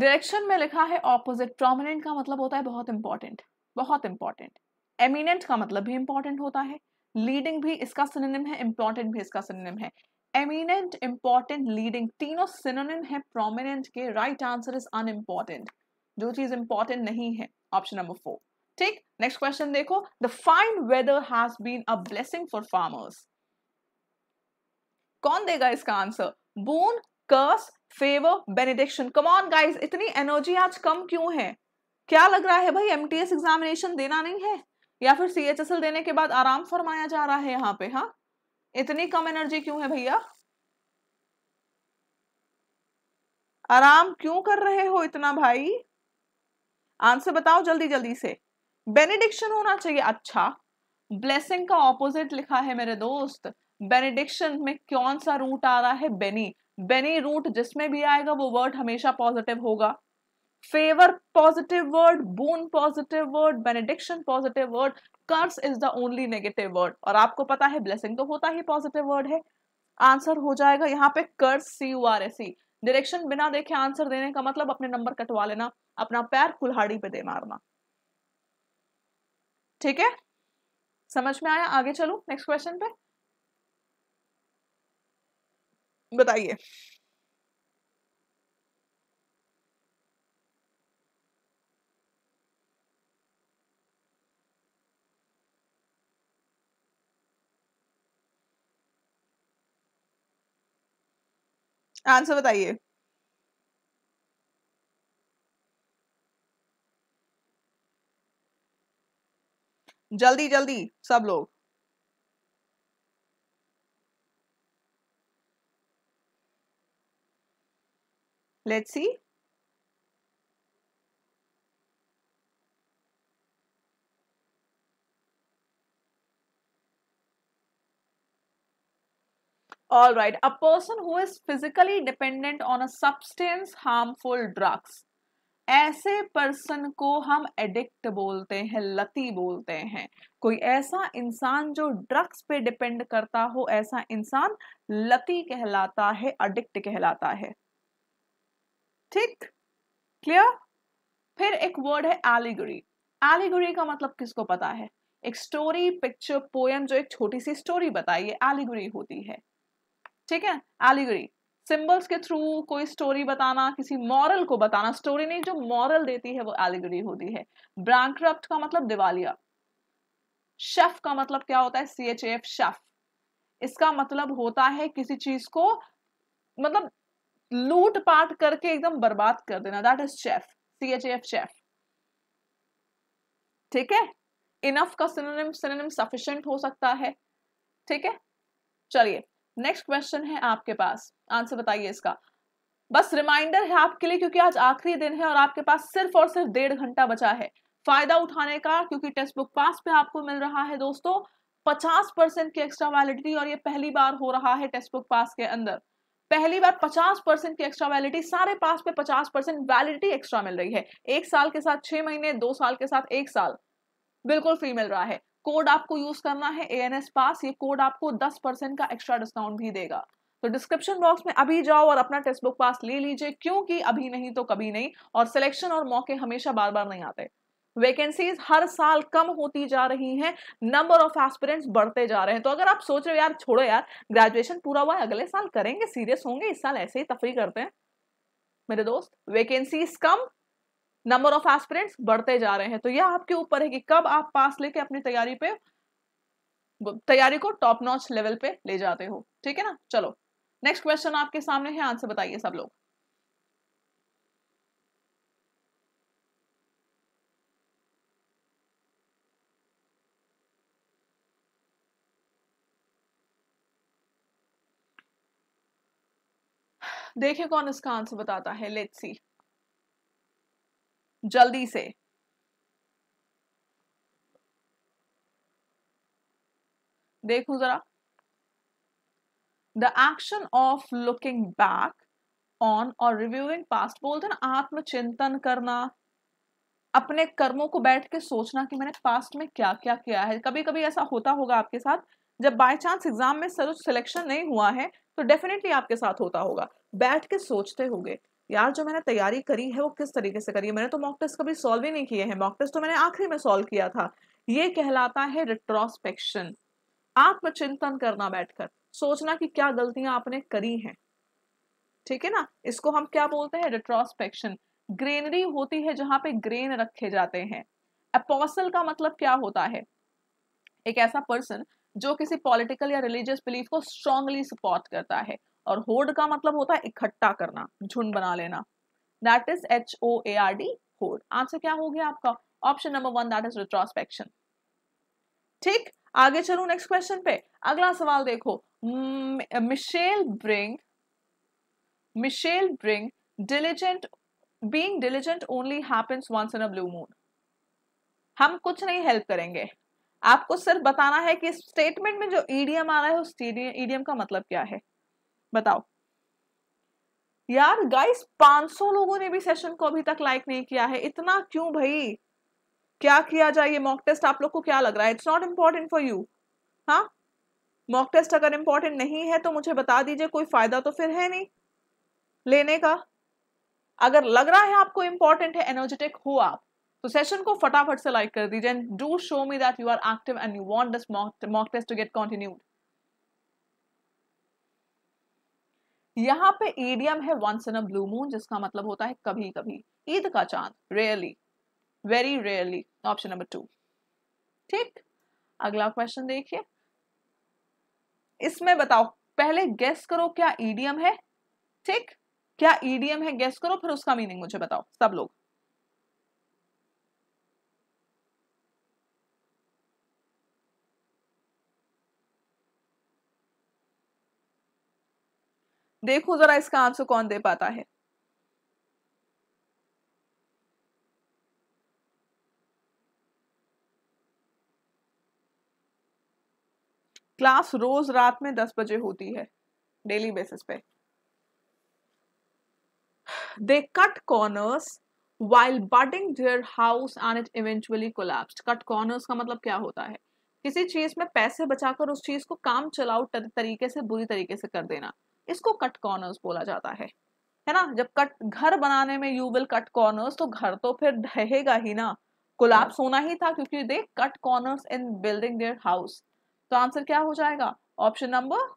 डायरेक्शन में लिखा है ऑपोजिट प्रोमिनेंट का मतलब होता है बहुत इंपॉर्टेंट बहुत इंपॉर्टेंट एमिनेंट का मतलब भी इंपॉर्टेंट होता है लीडिंग भी इसका सिनेम है इंपॉर्टेंट भी इसका सिनेम है एमिनेंट इंपॉर्टेंट लीडिंग तीनों सिनोनिम है प्रोमिनेंट के राइट आंसर इज अनइम्पॉर्टेंट जो चीज इंपॉर्टेंट नहीं है ऑप्शन नंबर फोर ठीक नेक्स्ट क्वेश्चन देखो the fine weather has been a blessing for farmers कौन देगा इसका answer boon curse favour benediction come on guys इतनी एनर्जी आज कम क्यों है क्या लग रहा है भाई एमटीएस एग्जामिनेशन देना नहीं है या फिर सीएचएसएल देने के बाद आराम फरमाया जा रहा है यहाँ पे हाँ इतनी कम एनर्जी क्यों है भैया आराम क्यों कर रहे हो इतना भाई आंसर बताओ जल्दी जल्दी से बेनिडिक्शन होना चाहिए अच्छा ब्लेसिंग का ऑपोजिट लिखा है मेरे दोस्त बेनिडिक्शन में कौन सा रूट आ रहा है बेनी बेनी रूट जिसमें भी आएगा वो वर्ड हमेशा पॉजिटिव होगा favour positive word boon positive word benediction positive word curse is the only negative word और आपको पता है ब्लेसिंग तो होता ही पॉजिटिव वर्ड है आंसर हो जाएगा यहाँ पे curse C you R S C direction बिना देखे आंसर देने का मतलब अपने नंबर कटवा लेना अपना पैर कुल्हाड़ी पे दे मारना ठीक है समझ में आया आगे चलू नेक्स्ट क्वेश्चन पे बताइए हाँ, आंसर बताइए जल्दी जल्दी सब लोग let's see All right, a person who is physically dependent on a substance harmful drugs. ऐसे पर्सन को हम एडिक्ट बोलते हैं लती बोलते हैं कोई ऐसा इंसान जो ड्रग्स पे डिपेंड करता हो ऐसा इंसान लती कहलाता है अडिक्ट कहलाता है ठीक क्लियर फिर एक वर्ड है एलिगरी एलिगरी का मतलब किसको पता है एक स्टोरी पिक्चर पोयम जो एक छोटी सी स्टोरी है एलिगरी होती है ठीक है एलिगरी सिंबल्स के थ्रू कोई स्टोरी बताना किसी मॉरल को बताना स्टोरी नहीं जो मॉरल देती है वो एलिगरी होती है ब्रांक का मतलब दिवालिया शेफ का मतलब क्या होता है सी एच एफ शेफ इसका मतलब होता है किसी चीज को मतलब लूट पाट करके एकदम बर्बाद कर देना that is chef C H F chef ठीक है इनफ का सिनोनिम सिनोनिम सफिशियंट हो सकता है ठीक है चलिए नेक्स्ट क्वेश्चन है आपके पास आंसर बताइए इसका बस रिमाइंडर है आपके लिए क्योंकि आज आखिरी दिन है और आपके पास सिर्फ और सिर्फ डेढ़ घंटा बचा है फायदा उठाने का क्योंकि टेक्स्ट बुक पास पे आपको मिल रहा है दोस्तों पचास परसेंट की एक्स्ट्रा वैलिडिटी और ये पहली बार हो रहा है टेक्स्ट बुक पास के अंदर पहली बार पचास परसेंट की एक्स्ट्रा वैलिडिटी सारे पास पे पचास परसेंट वैलिडिटी एक्स्ट्रा मिल रही है एक साल के साथ छह महीने दो साल के साथ एक साल बिल्कुल फ्री मिल रहा है कोड आपको यूज करना है ए एन एस पास ये कोड आपको दस परसेंट का एक्स्ट्रा डिस्काउंट भी देगा तो डिस्क्रिप्शन बॉक्स में अभी जाओ और अपना टेक्स्ट बुक पास ले लीजिए क्योंकि अभी नहीं तो कभी नहीं और सिलेक्शन और मौके हमेशा बार बार नहीं आते वैकेंसीज हर साल कम होती जा रही हैं नंबर ऑफ एस्पिरेंट्स बढ़ते जा रहे हैं तो अगर आप सोच रहे हो यार छोड़ो यार ग्रेजुएशन पूरा हुआ है अगले साल करेंगे सीरियस होंगे इस साल ऐसे ही तफरी करते हैं मेरे दोस्त वैकेंसीज कम नंबर ऑफ एस्पिरेंट्स बढ़ते जा रहे हैं तो यह आपके ऊपर है कि कब आप पास लेके अपनी तैयारी पे तैयारी को टॉप नॉच लेवल पे ले जाते हो ठीक है ना चलो नेक्स्ट क्वेश्चन आपके सामने है आंसर बताइए सब लोग देखिए कौन इसका आंसर बताता है लेट्स सी जल्दी से देखू जरा the action of looking back on और रिव्यूइंग पास्ट बोलते ना आत्मचिंतन करना अपने कर्मों को बैठ के सोचना कि मैंने पास्ट में क्या क्या किया है कभी कभी ऐसा होता होगा आपके साथ जब बाय चांस एग्जाम में सर सिलेक्शन नहीं हुआ है तो डेफिनेटली आपके साथ होता होगा बैठ के सोचते होंगे यार जो मैंने तैयारी करी है वो किस तरीके से करी है मैंने तो मॉक टेस्ट कभी सॉल्व ही नहीं किए हैं मॉक टेस्ट तो मैंने आखिरी में सॉल्व किया था ये कहलाता है रिट्रोस्पेक्शन आत्मचिंतन करना बैठकर सोचना कि क्या गलतियां आपने करी हैं ठीक है ना इसको हम क्या बोलते हैं रिट्रोस्पेक्शन ग्रेनरी होती है जहां पे ग्रेन रखे जाते हैं अपोसल का मतलब क्या होता है एक ऐसा पर्सन जो किसी पॉलिटिकल या रिलीजियस बिलीफ को स्ट्रांगली सपोर्ट करता है और होर्ड का मतलब होता है इकट्ठा करना झुंड बना लेना that is H O A R D hoard answer क्या हो गया आपका option number one that is retrospection ठीक आगे चलू नेक्स्ट क्वेश्चन पे अगला सवाल देखो Michelle bring Michelle bring diligent being diligent only happens once in a blue moon हम कुछ नहीं हेल्प करेंगे आपको सिर्फ बताना है कि स्टेटमेंट में जो ईडीएम आ रहा है उस ईडीएम का मतलब क्या है बताओ यार गाइस 500 लोगों ने भी सेशन को अभी तक लाइक नहीं किया है इतना क्यों भाई क्या किया जाए ये मॉक टेस्ट आप लोग को क्या लग रहा है it's not important for you हाँ मॉक टेस्ट अगर इम्पोर्टेंट नहीं है तो मुझे बता दीजिए कोई फायदा तो फिर है नहीं लेने का अगर लग रहा है आपको इम्पोर्टेंट है एनर्जेटिक हो आप तो सेशन को फटाफट से लाइक कर दीजिए and do show me that you are active and you want this mock test to get continued यहाँ पे ईडियम है once in a blue moon जिसका मतलब होता है कभी कभी ईद का चांद rarely very rarely option number two ठीक अगला क्वेश्चन देखिए इसमें बताओ पहले गेस करो क्या ईडियम है ठीक क्या ईडियम है गेस करो फिर उसका मीनिंग मुझे बताओ सब लोग देखूं जरा इसका आंसर कौन दे पाता है क्लास रोज रात में दस बजे होती है डेली बेसिस पे they cut corners while building their house and it eventually collapse cut corners का मतलब क्या होता है किसी चीज में पैसे बचाकर उस चीज को काम चलाओ तरीके से बुरी तरीके से कर देना इसको कट कॉर्नर्स बोला जाता है है ना जब कट घर बनाने में यू विल कट कॉर्नर्स तो घर तो फिर ढहेगा ही ना कोलैप्स होना ही था क्योंकि they cut corners in building their house तो आंसर क्या हो जाएगा option number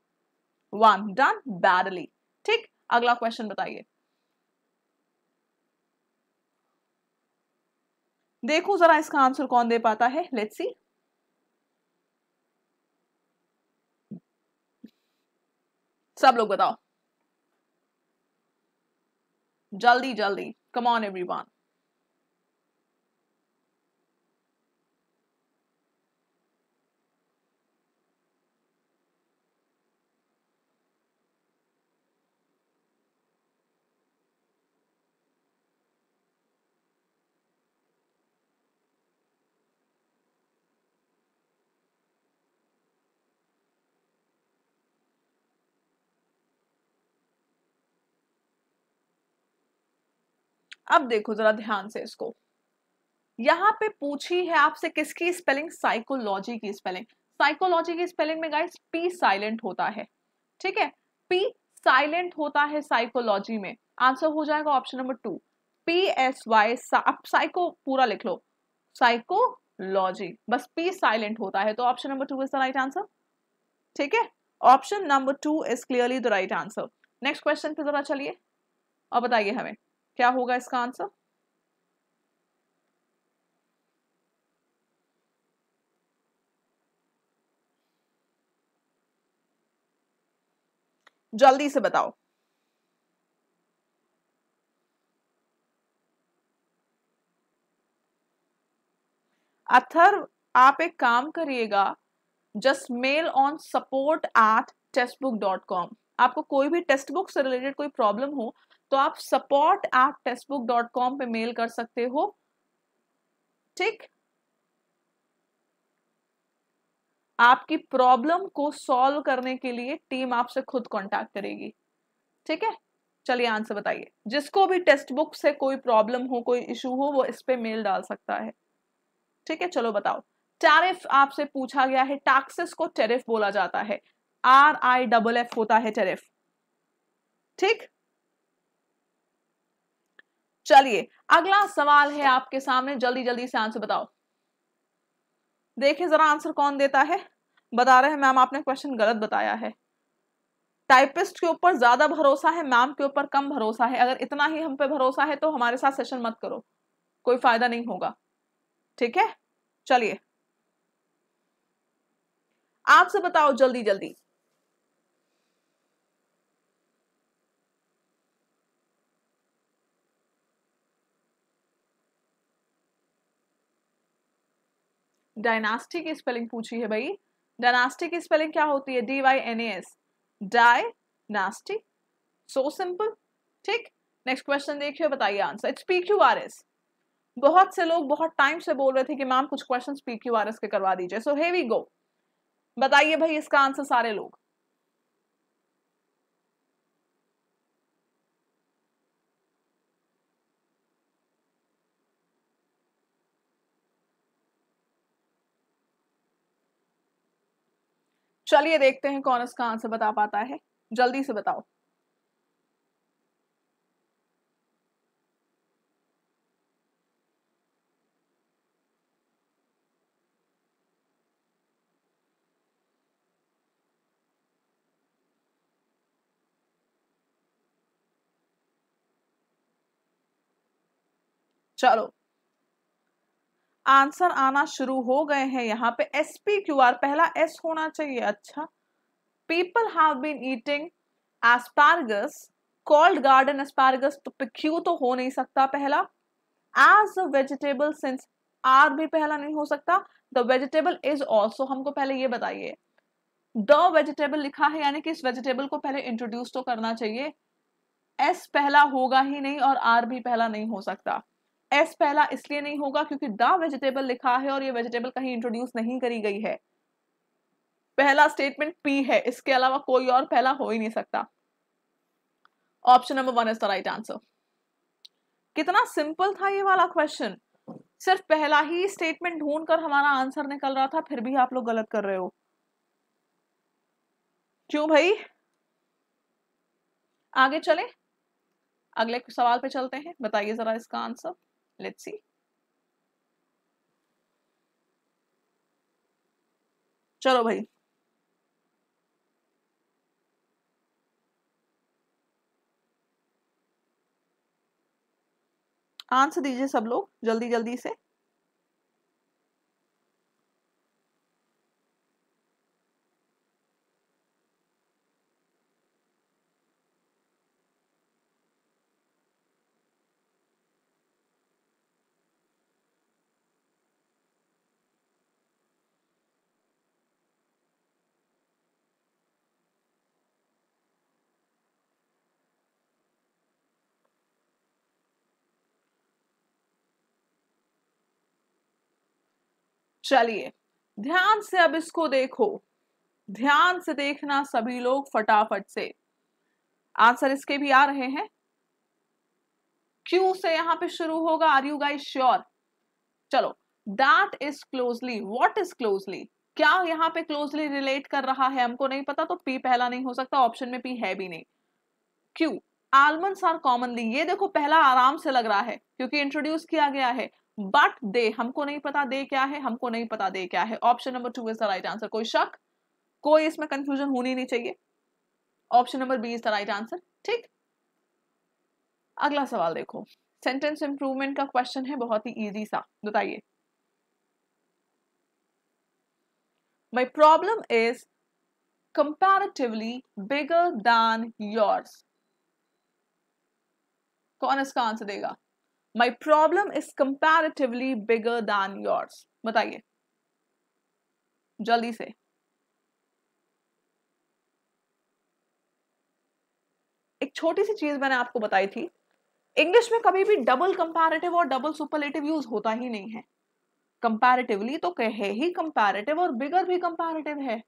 one done badly ठीक अगला क्वेश्चन बताइए देखो जरा इसका आंसर कौन दे पाता है लेट्स सी सब लोग बताओ जल्दी जल्दी कम ऑन एवरीवन अब देखो जरा ध्यान से इसको यहाँ पे पूछी है आपसे किसकी स्पेलिंग साइकोलॉजी की स्पेलिंग साइकोलॉजी की स्पेलिंग में गाइस पी साइलेंट होता है ठीक है पी साइलेंट होता है साइकोलॉजी में आंसर हो जाएगा option number two P S Y आप साइको पूरा लिख लो साइकोलॉजी बस पी साइलेंट होता है तो option number two is the right answer ठीक है option number two is clearly the right answer next question पे जरा चलिए और बताइए हमें क्या होगा इसका आंसर जल्दी से बताओ अथर आप एक काम करिएगा just mail on support at textbook dot com आपको कोई भी टेक्स्ट बुक से रिलेटेड कोई प्रॉब्लम हो तो आप support at textbook dot com पर मेल कर सकते हो ठीक आपकी प्रॉब्लम को सॉल्व करने के लिए टीम आपसे खुद कांटेक्ट करेगी ठीक है चलिए आंसर बताइए जिसको भी टेक्स्ट बुक से कोई प्रॉब्लम हो कोई इशू हो वो इस पे मेल डाल सकता है ठीक है चलो बताओ टैरिफ आपसे पूछा गया है टैक्सेस को टेरिफ बोला जाता है आर आई डबल एफ होता है टेरिफ ठीक चलिए अगला सवाल है आपके सामने जल्दी जल्दी से आंसर बताओ देखिए जरा आंसर कौन देता है बता रहे हैं मैम आपने क्वेश्चन गलत बताया है टाइपिस्ट के ऊपर ज्यादा भरोसा है मैम के ऊपर कम भरोसा है अगर इतना ही हम पे भरोसा है तो हमारे साथ सेशन मत करो कोई फायदा नहीं होगा ठीक है चलिए आपसे बताओ जल्दी जल्दी डायनास्टी की स्पेलिंग पूछी है भाई डायनास्टी की स्पेलिंग क्या होती है D Y N A S dynasty so simple ठीक नेक्स्ट क्वेश्चन देखिए बताइए answer it's P Q R S बहुत से लोग बहुत टाइम से बोल रहे थे कि मैम कुछ question P Q R S के करवा दीजिए सो हे वी गो बताइए भाई इसका आंसर सारे लोग चलिए देखते हैं कौन इसका आंसर बता पाता है जल्दी से बताओ चलो आंसर आना शुरू हो गए हैं यहाँ पे एस पी क्यू आर पहला एस होना चाहिए अच्छा people have been eating asparagus called garden asparagus तो क्यू तो हो नहीं सकता पहला as a vegetable since R भी पहला नहीं हो सकता द वेजिटेबल इज ऑल्सो हमको पहले ये बताइए द वेजिटेबल लिखा है यानी कि इस वेजिटेबल को पहले इंट्रोड्यूस तो करना चाहिए एस पहला होगा ही नहीं और आर भी पहला नहीं हो सकता एस पहला इसलिए नहीं होगा क्योंकि द वेजिटेबल लिखा है और ये वेजिटेबल कहीं इंट्रोड्यूस नहीं करी गई है पहला स्टेटमेंट पी है इसके अलावा कोई और पहला हो ही नहीं सकता option number one is the right answer कितना सिंपल था ये वाला क्वेश्चन सिर्फ पहला ही स्टेटमेंट ढूंढ कर हमारा आंसर निकल रहा था फिर भी आप लोग गलत कर रहे हो क्यों भाई आगे चले अगले सवाल पे चलते हैं बताइए जरा इसका आंसर Let's see. चलो भाई आंसर दीजिए सब लोग जल्दी जल्दी से चलिए ध्यान से अब इसको देखो ध्यान से देखना सभी लोग फटाफट से आंसर इसके भी आ रहे हैं क्यू से यहां पे शुरू होगा आर यू गाई श्योर चलो that is closely what is closely क्या यहाँ पे क्लोजली रिलेट कर रहा है हमको नहीं पता तो पी पहला नहीं हो सकता ऑप्शन में पी है भी नहीं क्यू आलमंड्स आर कॉमनली ये देखो पहला आराम से लग रहा है क्योंकि इंट्रोड्यूस किया गया है बट दे हमको नहीं पता दे क्या है हमको नहीं पता दे क्या है option number two is the right answer कोई शक कोई इसमें कंफ्यूजन होनी नहीं चाहिए option number B is the right answer ठीक अगला सवाल देखो सेंटेंस इंप्रूवमेंट का क्वेश्चन है बहुत ही इजी सा बताइए my problem is comparatively bigger than yours कौन इसका आंसर देगा my problem is comparatively bigger than yours बताइए जल्दी से एक छोटी सी चीज मैंने आपको बताई थी इंग्लिश में कभी भी डबल कंपैरेटिव और डबल सुपरलेटिव यूज होता ही नहीं है कंपैरेटिवली तो कहे ही कंपैरेटिव और बिगर भी कंपैरेटिव है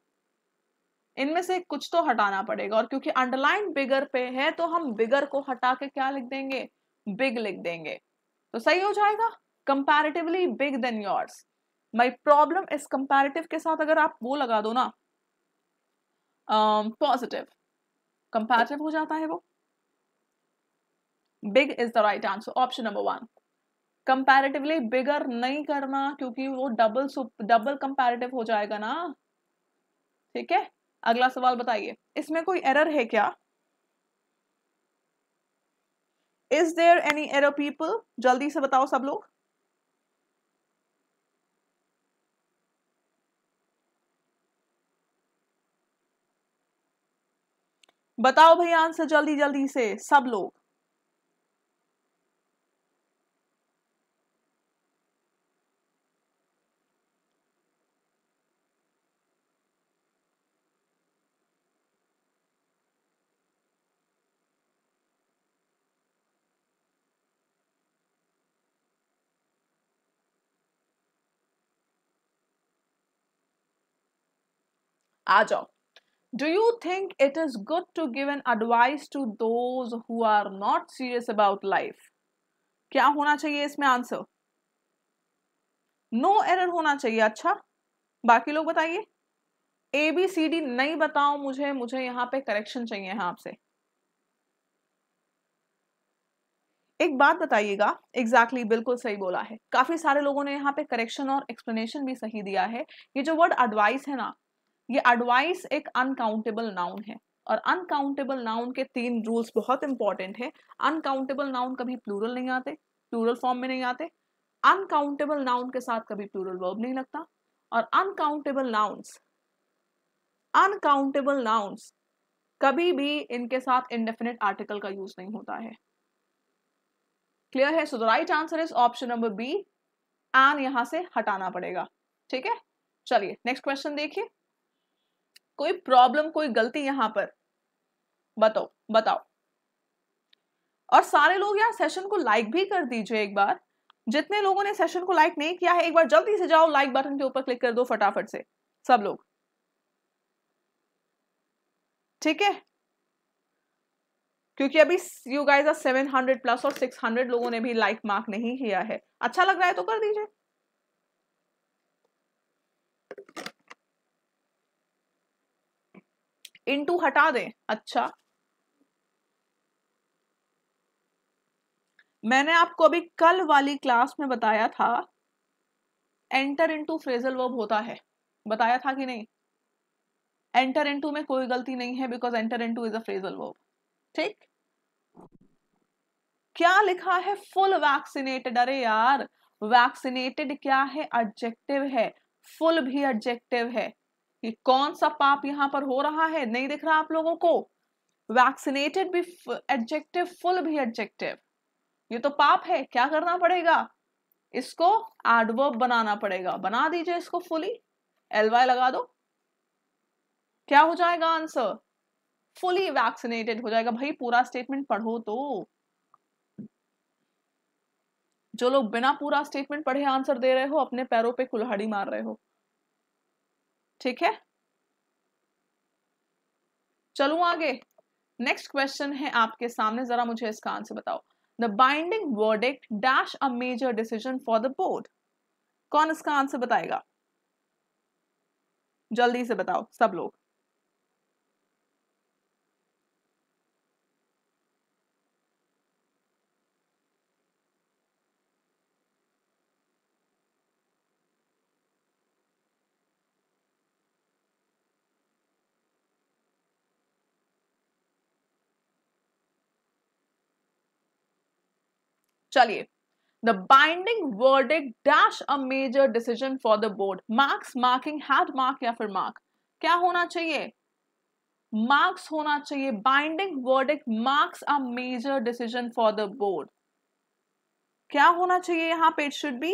इनमें से कुछ तो हटाना पड़ेगा और क्योंकि अंडरलाइन बिगर पे है तो हम बिगर को हटा के क्या लिख देंगे बिग लिख देंगे तो सही हो जाएगा comparatively big than yours my problem is comparative के साथ अगर आप वो लगा दो ना पॉजिटिव um, कंपेरेटिव हो जाता है वो big is the right answer option number one comparatively bigger नहीं करना क्योंकि वो डबल डबल कंपेरेटिव हो जाएगा ना ठीक है अगला सवाल बताइए इसमें कोई एरर है क्या is there any error people जल्दी से बताओ सब लोग बताओ भाई आंसर जल्दी जल्दी से सब लोग आ जाओ do you think it is good to give an advice to those who are not serious about life क्या होना चाहिए इसमें आंसर नो एरर होना चाहिए अच्छा बाकी लोग बताइए ए बी सी डी नहीं बताओ मुझे मुझे यहाँ पे करेक्शन चाहिए हाँ आपसे एक बात बताइएगा एग्जैक्टली exactly, बिल्कुल सही बोला है काफी सारे लोगों ने यहाँ पे करेक्शन और एक्सप्लेनेशन भी सही दिया है ये जो वर्ड एडवाइस है ना ये एडवाइस एक अनकाउंटेबल नाउन है और अनकाउंटेबल नाउन के तीन रूल्स बहुत इंपॉर्टेंट है अनकाउंटेबल नाउन कभी प्लूरल नहीं आते प्लूरल फॉर्म में नहीं आते अनकाउंटेबल नाउन के साथ कभी प्लूरल वर्ब नहीं लगता और अनकाउंटेबल नाउन्स अनकाउंटेबल नाउन्स कभी भी इनके साथ इंडेफिनेट आर्टिकल का यूज नहीं होता है क्लियर है so the right answer is option number B an यहां से हटाना पड़ेगा ठीक है चलिए नेक्स्ट क्वेश्चन देखिए कोई प्रॉब्लम कोई गलती यहां पर बताओ बताओ और सारे लोग यार सेशन को लाइक भी कर दीजिए एक बार जितने लोगों ने सेशन को लाइक नहीं किया है एक बार जल्दी से जाओ लाइक बटन के ऊपर क्लिक कर दो फटाफट से सब लोग ठीक है क्योंकि अभी you guys are hundred plus और सिक्स हंड्रेड लोगों ने भी लाइक मार्क नहीं किया है अच्छा लग रहा है तो कर दीजिए इनटू हटा दें अच्छा मैंने आपको अभी कल वाली क्लास में बताया था एंटर इनटू फ्रेजल वर्ब होता है बताया था कि नहीं एंटर इनटू में कोई गलती नहीं है because enter into is a phrasal verb ठीक क्या लिखा है फुल वैक्सीनेटेड अरे यार वैक्सीनेटेड क्या है एडजेक्टिव है फुल भी एडजेक्टिव है कि कौन सा पाप यहाँ पर हो रहा है नहीं दिख रहा आप लोगों को वैक्सीनेटेड भी एडजेक्टिव फुल भी एडजेक्टिव ये तो पाप है क्या करना पड़ेगा इसको एडवर्ब बनाना पड़ेगा बना दीजिए इसको फुली एलवाई लगा दो क्या हो जाएगा आंसर फुली वैक्सीनेटेड हो जाएगा भाई पूरा स्टेटमेंट पढ़ो तो जो लोग बिना पूरा स्टेटमेंट पढ़े आंसर दे रहे हो अपने पैरों पे कुल्हाड़ी मार रहे हो ठीक है चलू आगे नेक्स्ट क्वेश्चन है आपके सामने जरा मुझे इसका आंसर बताओ the binding verdict dash a major decision for the board कौन इसका आंसर बताएगा जल्दी से बताओ सब लोग चलिए the binding verdict dash a major decision for the board marks marking had mark या फिर मार्क क्या होना चाहिए मार्क्स होना चाहिए binding verdict marks a major decision for the board क्या होना चाहिए यहां पे it should be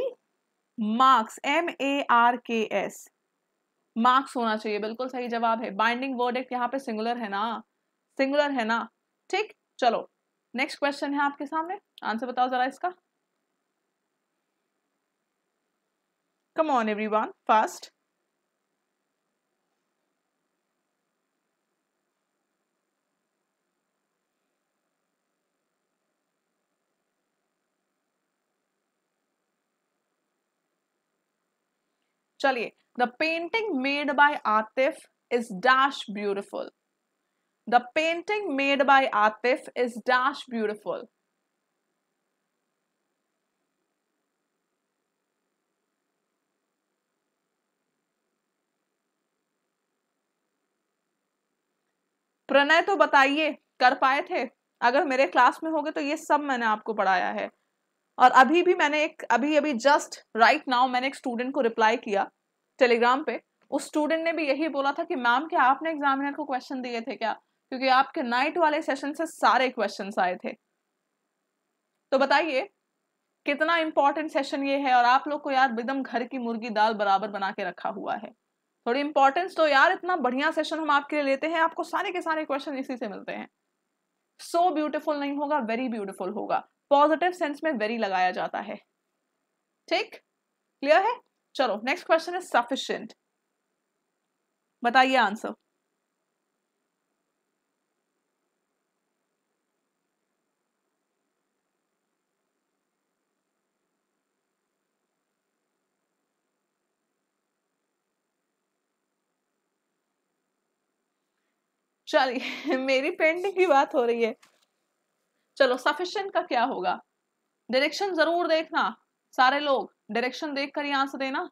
marks M A R K S marks होना चाहिए बिल्कुल सही जवाब है बाइंडिंग वर्ड एक्ट यहाँ पे सिंगुलर है ना सिंगुलर है ना ठीक चलो नेक्स्ट क्वेश्चन है आपके सामने आंसर बताओ जरा इसका कम ऑन एवरीवन फास्ट चलिए the painting made by Atif is dash beautiful The painting made by Atif is dash beautiful. Pranay तो बताइए कर पाए थे अगर मेरे क्लास में होंगे तो ये सब मैंने आपको पढ़ाया है और अभी भी मैंने एक अभी अभी जस्ट राइट नाउ मैंने एक स्टूडेंट को रिप्लाई किया टेलीग्राम पे उस स्टूडेंट ने भी यही बोला था कि मैम क्या आपने एग्जामिनर को क्वेश्चन दिए थे क्या क्योंकि आपके नाइट वाले सेशन से सारे क्वेश्चन आए थे तो बताइए कितना इंपॉर्टेंट सेशन ये है और आप लोग को यार एकदम घर की मुर्गी दाल बराबर बना के रखा हुआ है थोड़ी इंपॉर्टेंस तो यार इतना बढ़िया सेशन हम आपके लिए लेते हैं आपको सारे के सारे क्वेश्चन इसी से मिलते हैं सो so ब्यूटिफुल नहीं होगा वेरी ब्यूटिफुल होगा पॉजिटिव सेंस में वेरी लगाया जाता है ठीक क्लियर है चलो नेक्स्ट क्वेश्चन इज सफिशियंट बताइए आंसर चलिए मेरी पेंटिंग की बात हो रही है चलो सफिशियंट का क्या होगा डायरेक्शन जरूर देखना सारे लोग डायरेक्शन देखकर यहां से देना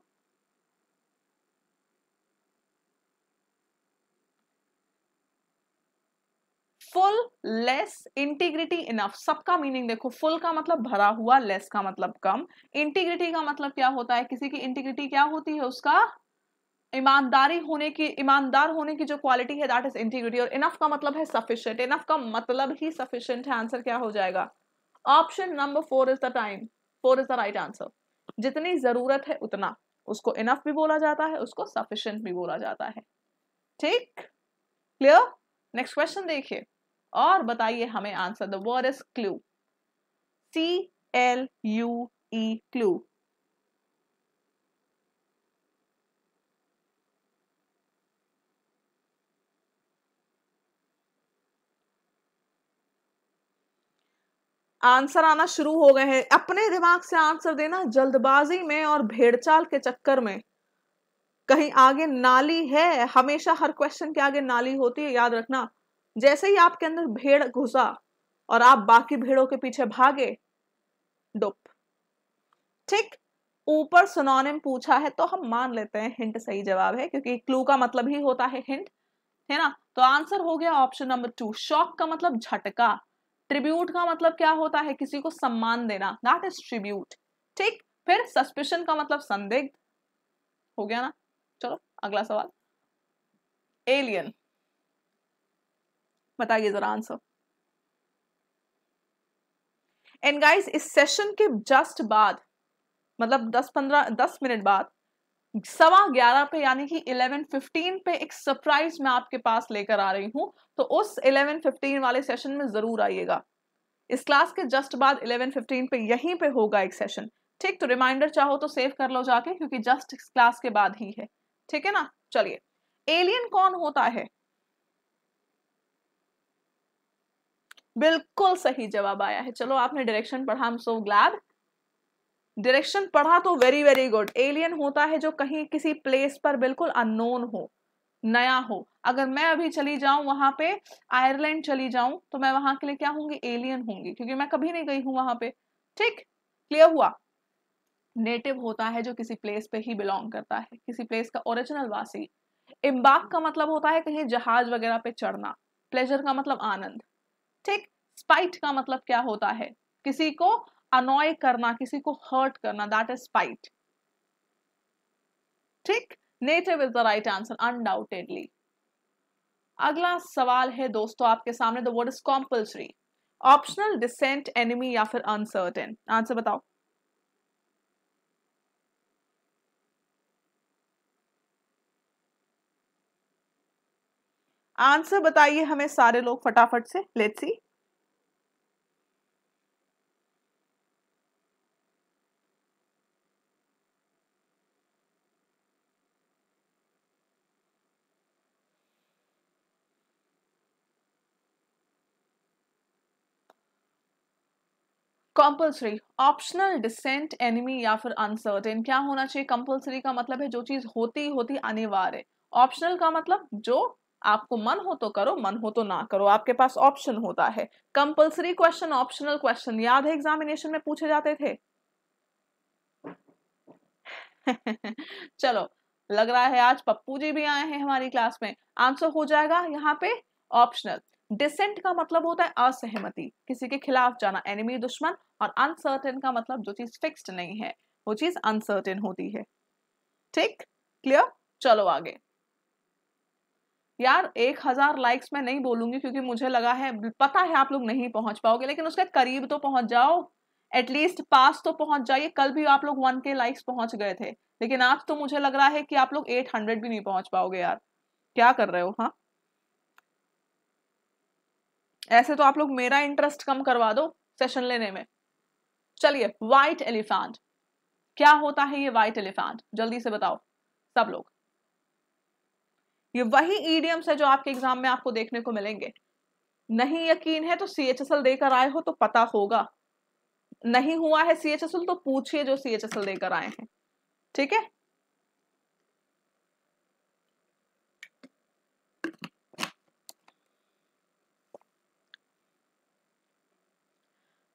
फुल लेस इंटीग्रिटी इनफ सबका मीनिंग देखो फुल का मतलब भरा हुआ लेस का मतलब कम इंटीग्रिटी का मतलब क्या होता है किसी की इंटीग्रिटी क्या होती है उसका ईमानदारी होने की ईमानदार होने की जो क्वालिटी है दैट इज इंटीग्रिटी और इनफ का मतलब है सफिशियंट इनफ का मतलब ही सफिशियंट है आंसर क्या हो जाएगा option number four is the time four is the right answer जितनी जरूरत है उतना उसको इनफ भी बोला जाता है उसको सफिशियंट भी बोला जाता है ठीक क्लियर नेक्स्ट क्वेश्चन देखिए और बताइए हमें answer the word is clue C L U E clue answer आना शुरू हो गए हैं अपने दिमाग से आंसर देना जल्दबाजी में और भेड़चाल के चक्कर में कहीं आगे नाली है हमेशा हर क्वेश्चन के आगे नाली होती है याद रखना जैसे ही आपके अंदर भेड़ घुसा और आप बाकी भेड़ों के पीछे भागे डुप ठीक ऊपर सुनोनिम पूछा है तो हम मान लेते हैं हिंट सही जवाब है क्योंकि क्लू का मतलब ही होता है हिंट है ना तो आंसर हो गया ऑप्शन नंबर टू शॉक का मतलब झटका ट्रिब्यूट का मतलब क्या होता है किसी को सम्मान देना दैट इज ट्रिब्यूट ठीक फिर सस्पिशन का मतलब संदिग्ध हो गया ना चलो अगला सवाल एलियन बताइए जरा आंसर एंड गाइस इस सेशन के जस्ट बाद मतलब 10 15 10 मिनट बाद सवा ग्यारह पे यानी कि इलेवन फिफ्टीन पे एक सरप्राइज मैं आपके पास लेकर आ रही हूँ तो उस इलेवन फिफ्टीन वाले सेशन में ज़रूर आइएगा इस क्लास के जस्ट बाद इलेवन फिफ्टीन पे यहीं पे होगा एक सेशन ठीक तो रिमाइंडर चाहो तो सेव कर लो जाके क्योंकि जस्ट इस क्लास के बाद ही है ठीक है ना चलिए एलियन कौन होता है बिल्कुल सही जवाब आया है चलो आपने डायरेक्शन पढ़ा हम सो ग्लैड डायरेक्शन पढ़ा तो वेरी वेरी गुड एलियन होता है जो कहीं किसी प्लेस पर बिल्कुल अननोन हो नया हो अगर मैं अभी चली जाऊं वहां पे आयरलैंड चली जाऊं तो मैं वहां के लिए क्या होंगी एलियन होंगी क्योंकि मैं कभी नहीं गई हूं वहां पे ठीक क्लियर हुआ नेटिव होता है जो किसी प्लेस पे ही बिलोंग करता है किसी प्लेस का ओरिजिनल वासी इम्बाक का मतलब होता है कहीं जहाज वगैरह पे चढ़ना प्लेजर का मतलब आनंद ठीक स्पाइट का मतलब क्या होता है किसी को अनॉय करना किसी को हर्ट करना दैट इज स्पाइट ठीक native is the right answer undoubtedly अगला सवाल है दोस्तों आपके सामने the word is compulsory optional decent enemy या फिर अनसर्टेन आंसर बताओ आंसर बताइए हमें सारे लोग फटाफट से let's see compulsory optional decent enemy या फिर अनसर्टेन क्या होना चाहिए कंपल्सरी का मतलब है जो चीज होती होती अनिवार्य ऑप्शनल का मतलब जो आपको मन हो तो करो मन हो तो ना करो आपके पास ऑप्शन होता है कंपल्सरी क्वेश्चन ऑप्शनल क्वेश्चन याद है एग्जामिनेशन में पूछे जाते थे चलो लग रहा है आज पप्पू जी भी आए हैं हमारी क्लास में आंसर हो जाएगा यहाँ पे ऑप्शनल डिसेंट का मतलब होता है असहमति किसी के खिलाफ जाना एनिमी दुश्मन और अनसर्टेन का मतलब जो चीज फिक्स्ड नहीं है वो चीज अनसर्टेन होती है ठीक क्लियर चलो आगे यार एक हजार लाइक्स मैं नहीं बोलूंगी क्योंकि मुझे लगा है पता है आप लोग नहीं पहुंच पाओगे लेकिन उसके करीब तो पहुंच जाओ एटलीस्ट पास तो पहुंच जाइए कल भी आप लोग वन के लाइक्स पहुंच गए थे लेकिन आज तो मुझे लग रहा है कि आप लोग एट हंड्रेड भी नहीं पहुंच पाओगे यार क्या कर रहे हो हाँ ऐसे तो आप लोग मेरा इंटरेस्ट कम करवा दो सेशन लेने में चलिए व्हाइट एलिफेंट क्या होता है ये व्हाइट एलिफेंट जल्दी से बताओ सब लोग ये वही ईडियम्स है जो आपके एग्जाम में आपको देखने को मिलेंगे नहीं यकीन है तो सी एच एस एल देकर आए हो तो पता होगा नहीं हुआ है सी एच एस एल तो पूछिए जो सी एच एस एल देकर आए हैं ठीक है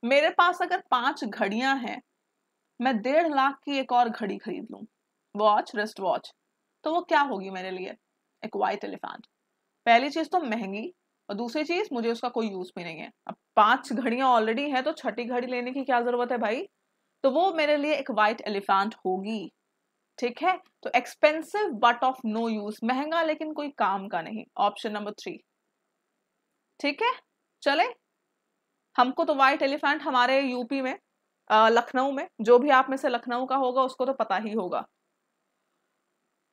मेरे पास अगर पांच घड़ियां हैं मैं डेढ़ लाख की एक और घड़ी खरीद लू वॉच रिस्ट वॉच तो वो क्या होगी मेरे लिए एक वाइट एलिफेंट पहली चीज़ तो महंगी और दूसरी चीज़ मुझे उसका कोई यूज़ भी नहीं है अब पांच घड़ियां ऑलरेडी हैं तो छठी घड़ी लेने की क्या ज़रूरत है भाई तो वो मेरे लिए एक वाइट एलिफेंट होगी ठीक है तो expensive but of no use महंगा लेकिन कोई काम का नहीं ऑप्शन नंबर थ्री ठीक है चले हमको तो वाइट एलिफेंट हमारे यूपी में लखनऊ में जो भी आप में से लखनऊ का होगा उसको तो पता ही होगा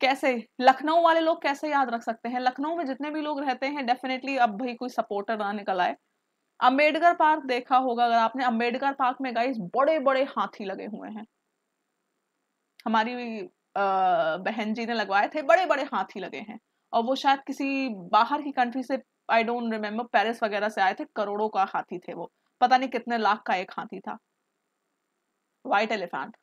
कैसे लखनऊ वाले लोग कैसे याद रख सकते हैं लखनऊ में जितने भी लोग रहते हैं डेफिनेटली अब भाई कोई सपोर्टर ना निकल आए अम्बेडकर पार्क देखा होगा अगर आपने अम्बेडकर पार्क में गाइस बड़े बड़े हाथी लगे हुए हैं हमारी बहन जी ने लगवाए थे बड़े बड़े हाथी लगे हैं और वो शायद किसी बाहर की कंट्री से आई डोंट रिमेम्बर पेरिस वगैरह से आए थे करोड़ों का हाथी थे वो पता नहीं कितने लाख का एक हाथी था वाइट एलिफेंट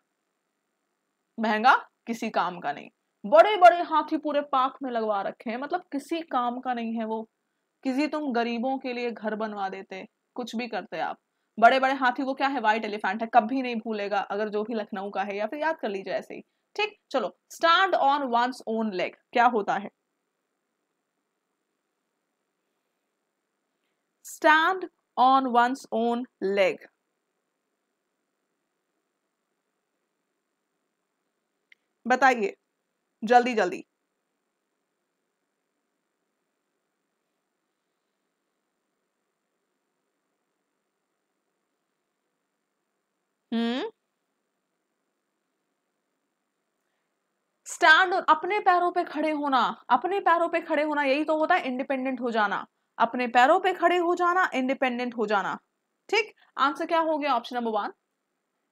महंगा किसी काम का नहीं बड़े बड़े हाथी पूरे पार्क में लगवा रखे हैं मतलब किसी काम का नहीं है वो किसी तुम गरीबों के लिए घर बनवा देते कुछ भी करते आप बड़े बड़े हाथी वो क्या है वाइट एलिफेंट है कभी नहीं भूलेगा अगर जो भी लखनऊ का है या फिर याद कर लीजिए ऐसे ही ठीक चलो stand on one's own leg क्या होता है stand on one's own leg. बताइए जल्दी जल्दी हम्म स्टैंड अपने पैरों पे खड़े होना अपने पैरों पे खड़े होना यही तो होता है इंडिपेंडेंट हो जाना अपने पैरों पे खड़े हो जाना इंडिपेंडेंट हो जाना ठीक आंसर क्या हो गया ऑप्शन नंबर वन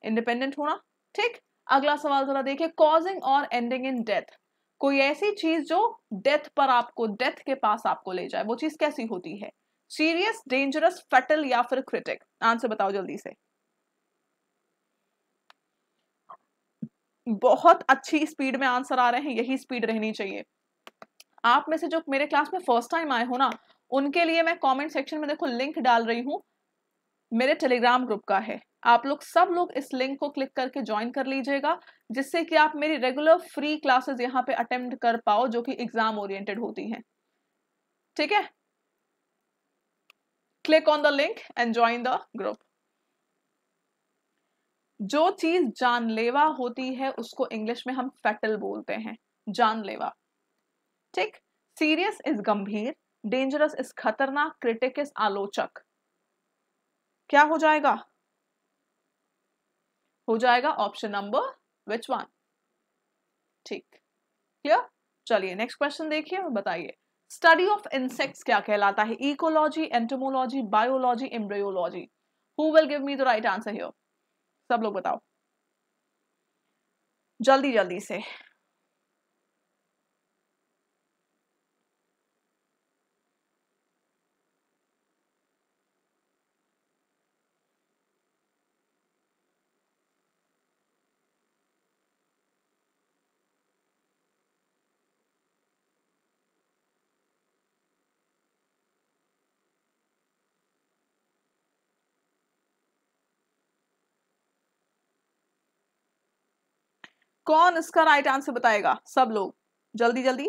इंडिपेंडेंट होना ठीक अगला सवाल जरा देखिए कॉजिंग और एंडिंग इन डेथ कोई ऐसी चीज जो डेथ पर आपको डेथ के पास आपको ले जाए वो चीज कैसी होती है सीरियस डेंजरस फैटल या फिर क्रिटिक आंसर बताओ जल्दी से बहुत अच्छी स्पीड में आंसर आ रहे हैं यही स्पीड रहनी चाहिए आप में से जो मेरे क्लास में फर्स्ट टाइम आए हो ना उनके लिए मैं कमेंट सेक्शन में देखो लिंक डाल रही हूँ मेरे टेलीग्राम ग्रुप का है आप लोग सब लोग इस लिंक को क्लिक करके ज्वाइन कर लीजिएगा जिससे कि आप मेरी रेगुलर फ्री क्लासेस यहाँ पे अटेम्प्ट कर पाओ जो कि एग्जाम ओरिएंटेड होती हैं ठीक है click on the link and join the group जो चीज जानलेवा होती है उसको इंग्लिश में हम फैटल बोलते हैं जानलेवा ठीक सीरियस इज गंभीर डेंजरस इस खतरनाक क्रिटिक इस आलोचक क्या हो जाएगा हो जाएगा ऑप्शन नंबर विच वन ठीक क्लियर चलिए नेक्स्ट क्वेश्चन देखिए और बताइए स्टडी ऑफ इंसेक्ट्स क्या कहलाता है ecology entomology biology embryology who will give me the right answer here सब लोग बताओ जल्दी जल्दी से कौन इसका राइट आंसर बताएगा सब लोग जल्दी जल्दी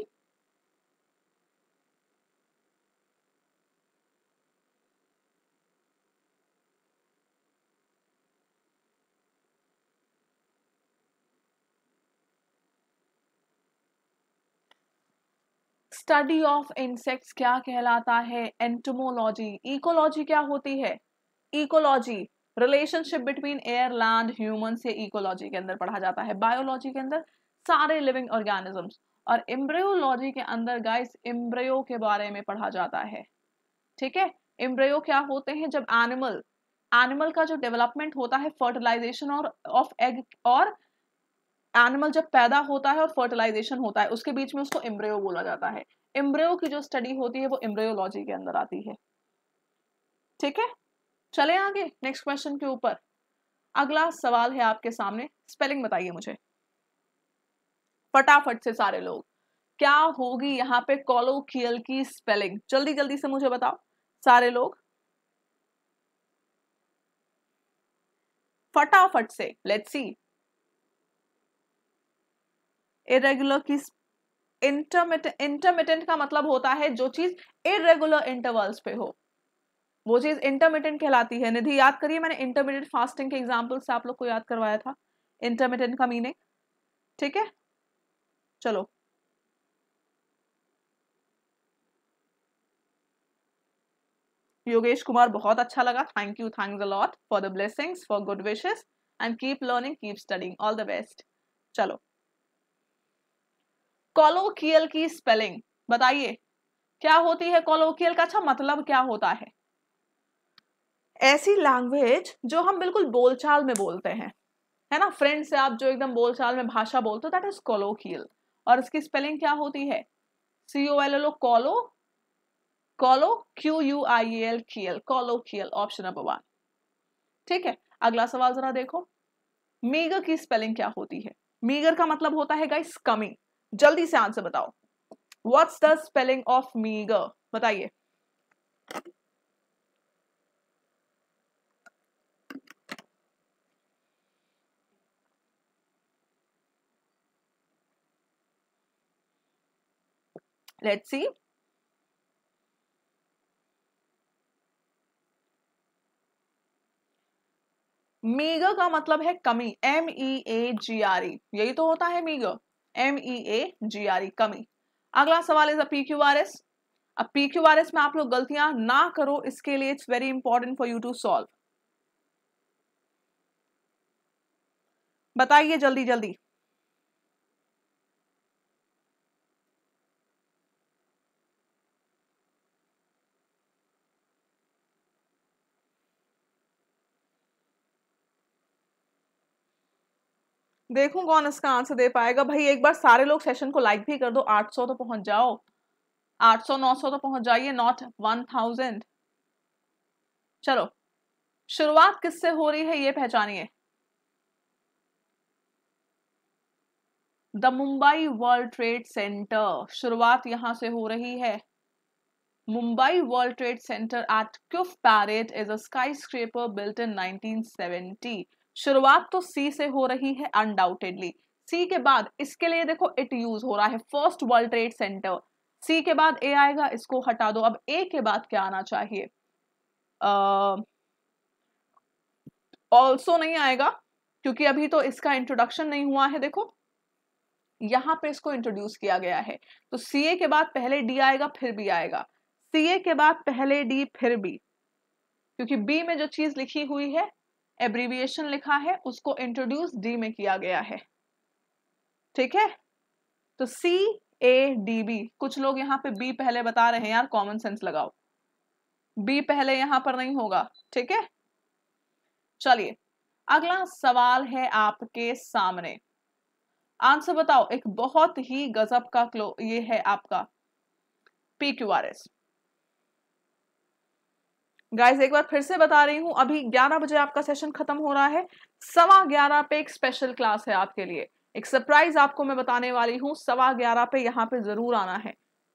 स्टडी ऑफ इंसेक्ट्स क्या कहलाता है एंटमोलॉजी इकोलॉजी क्या होती है ecology relationship between air land humans या इकोलॉजी के अंदर पढ़ा जाता है बायोलॉजी के अंदर सारे लिविंग ऑर्गेनिजम्स और एम्ब्रियोलॉजी के अंदर गाइस एम्ब्रियो के बारे में पढ़ा जाता है ठीक है एम्ब्रियो क्या होते हैं जब एनिमल एनिमल का जो डेवलपमेंट होता है फर्टिलाइजेशन और ऑफ एग और एनिमल जब पैदा होता है और फर्टिलाइजेशन होता है उसके बीच में उसको एम्ब्रियो बोला जाता है एम्ब्रियो की जो स्टडी होती है वो एम्ब्रियोलॉजी के अंदर आती है ठीक है चले आगे नेक्स्ट क्वेश्चन के ऊपर अगला सवाल है आपके सामने स्पेलिंग बताइए मुझे फटाफट से सारे लोग क्या होगी यहाँ पे कॉलोकियल की स्पेलिंग जल्दी जल्दी से मुझे बताओ सारे लोग फटाफट से लेट सी इरेगुलर की इंटरमिटेंट इंटरमिटेंट का मतलब होता है जो चीज इरेगुलर इंटरवल्स पे हो वो चीज़ इंटरमीडियंट कहलाती है निधि याद करिए मैंने इंटरमीडिएट फास्टिंग के एग्जाम्पल से आप लोग को याद करवाया था इंटरमीडियंट का मीनिंग ठीक है चलो योगेश कुमार बहुत अच्छा लगा thank you thanks a lot for the blessings for good wishes and keep learning keep studying all the best चलो कॉलोकियल की स्पेलिंग बताइए क्या होती है कॉलोकियल का अच्छा मतलब क्या होता है ऐसी लैंग्वेज जो हम बिल्कुल बोलचाल में बोलते हैं है ना फ्रेंड से आप जो एकदम बोलचाल में भाषा बोलते हो दैट इज कोलोकियल और इसकी स्पेलिंग क्या होती है C O L L O collo collo Q U I L की L colloquial option number one ठीक है अगला सवाल जरा देखो मीगर की स्पेलिंग क्या होती है मीगर का मतलब होता है गाइस कमी जल्दी से आंसर बताओ what's the spelling of meagre बताइए let's see मीगर का मतलब है कमी M E A G R ई यही तो होता है meagre M E A G R E कमी अगला सवाल is a P Q R S अब पी क्यू आर एस में आप लोग गलतियां ना करो इसके लिए it's very important for you to solve बताइए जल्दी जल्दी देखूं कौन इसका आंसर दे पाएगा भाई एक बार सारे लोग सेशन को लाइक भी कर दो 800 तो पहुंच जाओ 800 900 तो पहुंच जाइए नॉट 1000 चलो शुरुआत किससे हो रही है ये पहचानिए the Mumbai world trade centre शुरुआत यहां से हो रही है world trade centre at Cuffe Kuf is is a scraper built in nineteen शुरुआत तो सी से हो रही है अनडाउटेडली सी के बाद इसके लिए देखो इट यूज हो रहा है फर्स्ट वर्ल्ड ट्रेड सेंटर सी के बाद ए आएगा इसको हटा दो अब ए के बाद क्या आना चाहिए ऑल्सो uh, नहीं आएगा क्योंकि अभी तो इसका इंट्रोडक्शन नहीं हुआ है देखो यहां पे इसको इंट्रोड्यूस किया गया है तो सी ए के बाद पहले डी आएगा फिर बी आएगा सी ए के बाद पहले डी फिर बी क्योंकि बी में जो चीज लिखी हुई है एब्रीविएशन लिखा है उसको इंट्रोड्यूस डी में किया गया है ठीक है तो सी ए डी बी कुछ लोग यहाँ पे बी पहले बता रहे हैं यार कॉमन सेंस लगाओ बी पहले यहां पर नहीं होगा ठीक है चलिए अगला सवाल है आपके सामने आंसर बताओ एक बहुत ही गजब का क्लो ये है आपका P Q R S guys एक बार फिर से बता रही हूँ अभी 11 बजे आपका सेशन खत्म हो रहा है सवा ग्यारह पे एक स्पेशल क्लास है आपके लिए एक सरप्राइज आपको मैं बताने वाली हूँ सवा ग्यारह पे यहाँ पे जरूर आना है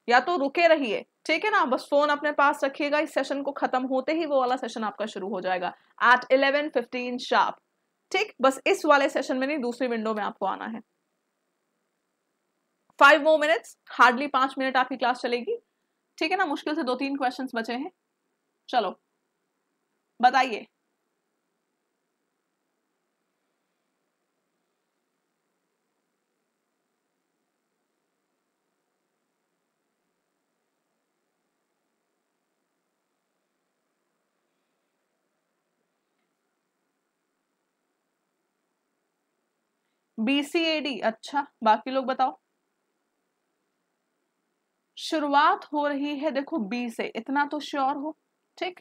या तो रुके रहिए ठीक है ना बस फोन अपने पास रखिएगा इस सेशन को खत्म होते ही वो वाला सेशन आपका शुरू हो जाएगा एट इलेवन फिफ्टीन शार्प ठीक बस इस वाले सेशन में नहीं दूसरी विंडो में आपको आना है फाइव मोर मिनट्स हार्डली पांच मिनट आपकी क्लास चलेगी ठीक है ना मुश्किल से दो तीन क्वेश्चंस बचे हैं चलो बताइए बीसीएडी अच्छा बाकी लोग बताओ शुरुआत हो रही है देखो बी से इतना तो श्योर हो ठीक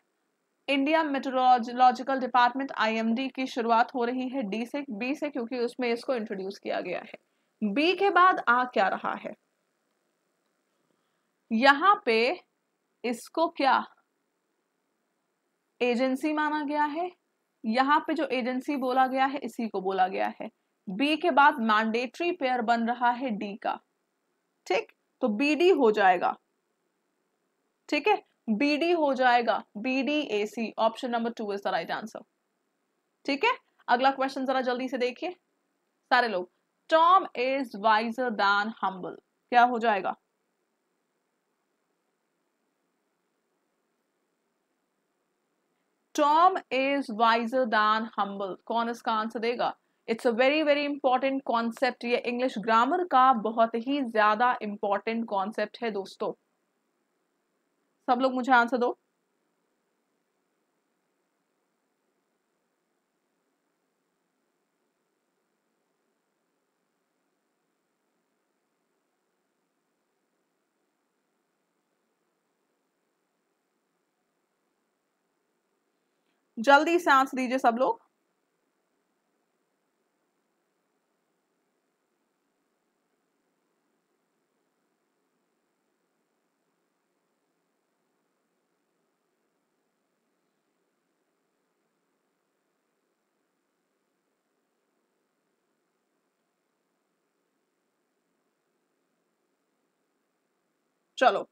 इंडिया मेट्रोलॉजिकल डिपार्टमेंट आईएमडी की शुरुआत हो रही है डी से बी से क्योंकि उसमें इसको इंट्रोड्यूस किया गया है बी के बाद आ क्या रहा है यहां पे इसको क्या एजेंसी माना गया है यहां पे जो एजेंसी बोला गया है इसी को बोला गया है बी के बाद मैंडेटरी पेयर बन रहा है डी का ठीक तो बी डी हो जाएगा ठीक है बी डी हो जाएगा B D A C option number two is the right answer ठीक है अगला क्वेश्चन जरा जल्दी से देखिए सारे लोग Tom is wiser than humble क्या हो जाएगा Tom is wiser than humble कौन इसका आंसर देगा it's a very very important concept ये इंग्लिश ग्रामर का बहुत ही ज्यादा इंपॉर्टेंट कॉन्सेप्ट है दोस्तों सब लोग मुझे आंसर दो जल्दी से आंसर दीजिए सब लोग चलो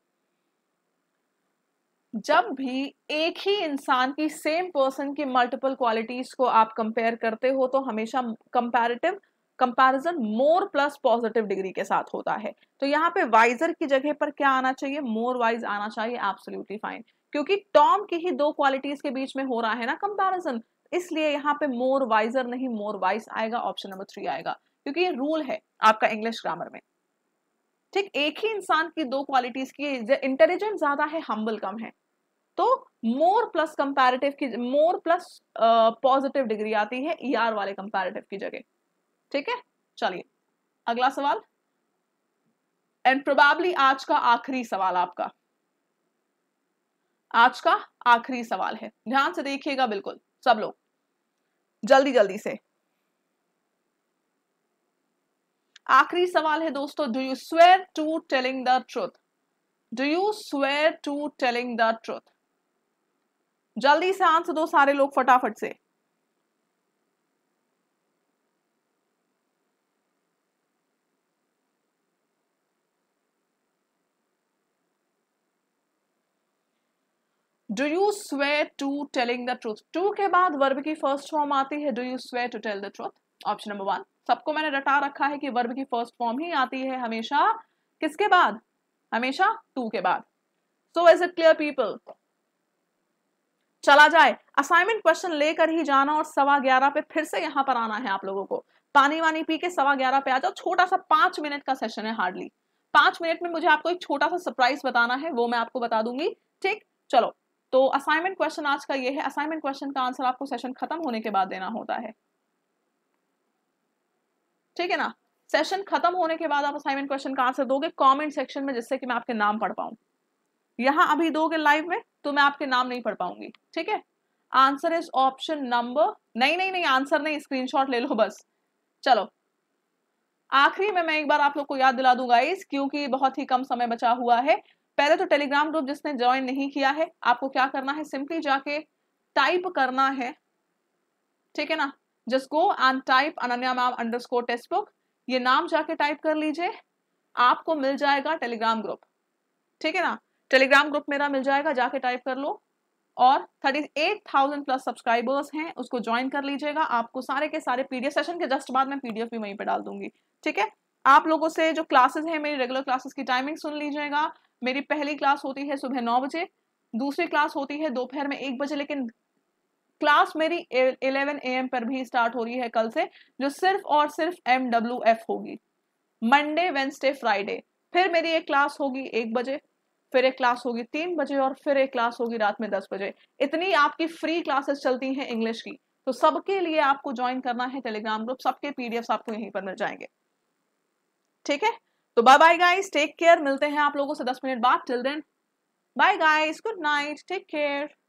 जब भी एक ही इंसान की सेम पर्सन की मल्टीपल क्वालिटीज को आप कंपेयर करते हो तो हमेशा comparative comparison more plus positive degree के साथ होता है तो यहाँ पे वाइजर की जगह पर क्या आना चाहिए मोर वाइज आना चाहिए एब्सोल्युटली फाइन क्योंकि टॉम की ही दो क्वालिटीज के बीच में हो रहा है ना कंपैरिजन इसलिए यहाँ पे मोर वाइजर नहीं मोर वाइज आएगा ऑप्शन नंबर थ्री आएगा क्योंकि ये रूल है आपका इंग्लिश ग्रामर में ठीक एक ही इंसान की दो क्वालिटीज की इंटेलिजेंट ज्यादा है हम्बल कम है तो मोर प्लस कंपैरेटिव की मोर प्लस पॉजिटिव डिग्री आती है ई e ER वाले कंपैरेटिव की जगह ठीक है चलिए अगला सवाल एंड प्रोबेबली आज का आखिरी सवाल आपका आज का आखिरी सवाल है ध्यान से देखिएगा बिल्कुल सब लोग जल्दी जल्दी से आखिरी सवाल है दोस्तों do you swear to telling the truth do you swear to telling the truth जल्दी से आंसर दो सारे लोग फटाफट से do you swear to telling the truth to के बाद वर्ब की फर्स्ट फॉर्म आती है do you swear to tell the truth option number one सबको मैंने रटा रखा है कि वर्ब की फर्स्ट फॉर्म ही आती है हमेशा किसके बाद हमेशा टू के बाद so is it clear people चला जाए असाइनमेंट क्वेश्चन लेकर ही जाना और सवा ग्यारह पे फिर से यहाँ पर आना है आप लोगों को पानी वानी पी के सवा ग्यारह पे आ जाओ छोटा सा पांच मिनट का सेशन है हार्डली पांच मिनट में मुझे आपको एक छोटा सा सरप्राइज बताना है वो मैं आपको बता दूंगी ठीक चलो तो असाइनमेंट क्वेश्चन आज का ये है असाइनमेंट क्वेश्चन का आंसर आपको सेशन खत्म होने के बाद देना होता है ठीक है ना सेशन खत्म होने के बाद आप असाइनमेंट क्वेश्चन का आंसर दोगे कमेंट सेक्शन में जिससे कि मैं आपके नाम पढ़ पाऊँ यहाँ अभी दोगे लाइव में तो मैं आपके नाम नहीं पढ़ पाऊंगी ठीक है आंसर इज ऑप्शन नंबर नहीं नहीं नहीं आंसर नहीं स्क्रीन ले लो बस चलो आखिरी में मैं एक बार आप लोग को याद दिला दूंगा इस क्योंकि बहुत ही कम समय बचा हुआ है पहले तो टेलीग्राम ग्रुप जिसने ज्वाइन नहीं किया है आपको क्या करना है सिंपली जाके टाइप करना है ठीक है ना just go and type Ananya ma'am underscore test book ये नाम जाके टाइप कर लीजिए आपको मिल जाएगा टेलीग्राम ग्रुप ठीक है ना टेलीग्राम ग्रुप मेरा मिल जाएगा जाके टाइप कर लो और 38,000 प्लस सब्सक्राइबर्स हैं उसको ज्वाइन कर लीजिएगा आपको सारे के सारे पीडीएफ सेशन के जस्ट बाद मैं पीडीएफ भी वहीं पे डाल दूंगी ठीक है आप लोगों से जो क्लासेस हैं मेरी रेगुलर क्लासेस की टाइमिंग सुन लीजिएगा मेरी पहली क्लास होती है सुबह नौ बजे दूसरी क्लास होती है दोपहर में एक बजे लेकिन क्लास मेरी 11 एम पर भी स्टार्ट हो रही है कल से जो सिर्फ और सिर्फ एम डब्ल्यू एफ होगी मंडे वेंसडे फ्राइडे फिर मेरी एक क्लास होगी एक बजे फिर एक क्लास होगी तीन बजे और फिर एक क्लास होगी रात में दस बजे इतनी आपकी फ्री क्लासेस चलती हैं इंग्लिश की तो सबके लिए आपको ज्वाइन करना है टेलीग्राम ग्रुप सबके पीडीएफ आपको यहीं पर मिल जाएंगे ठीक है तो bye bye guys take care मिलते हैं आप लोगों से दस मिनट बाद till then bye guys good night take care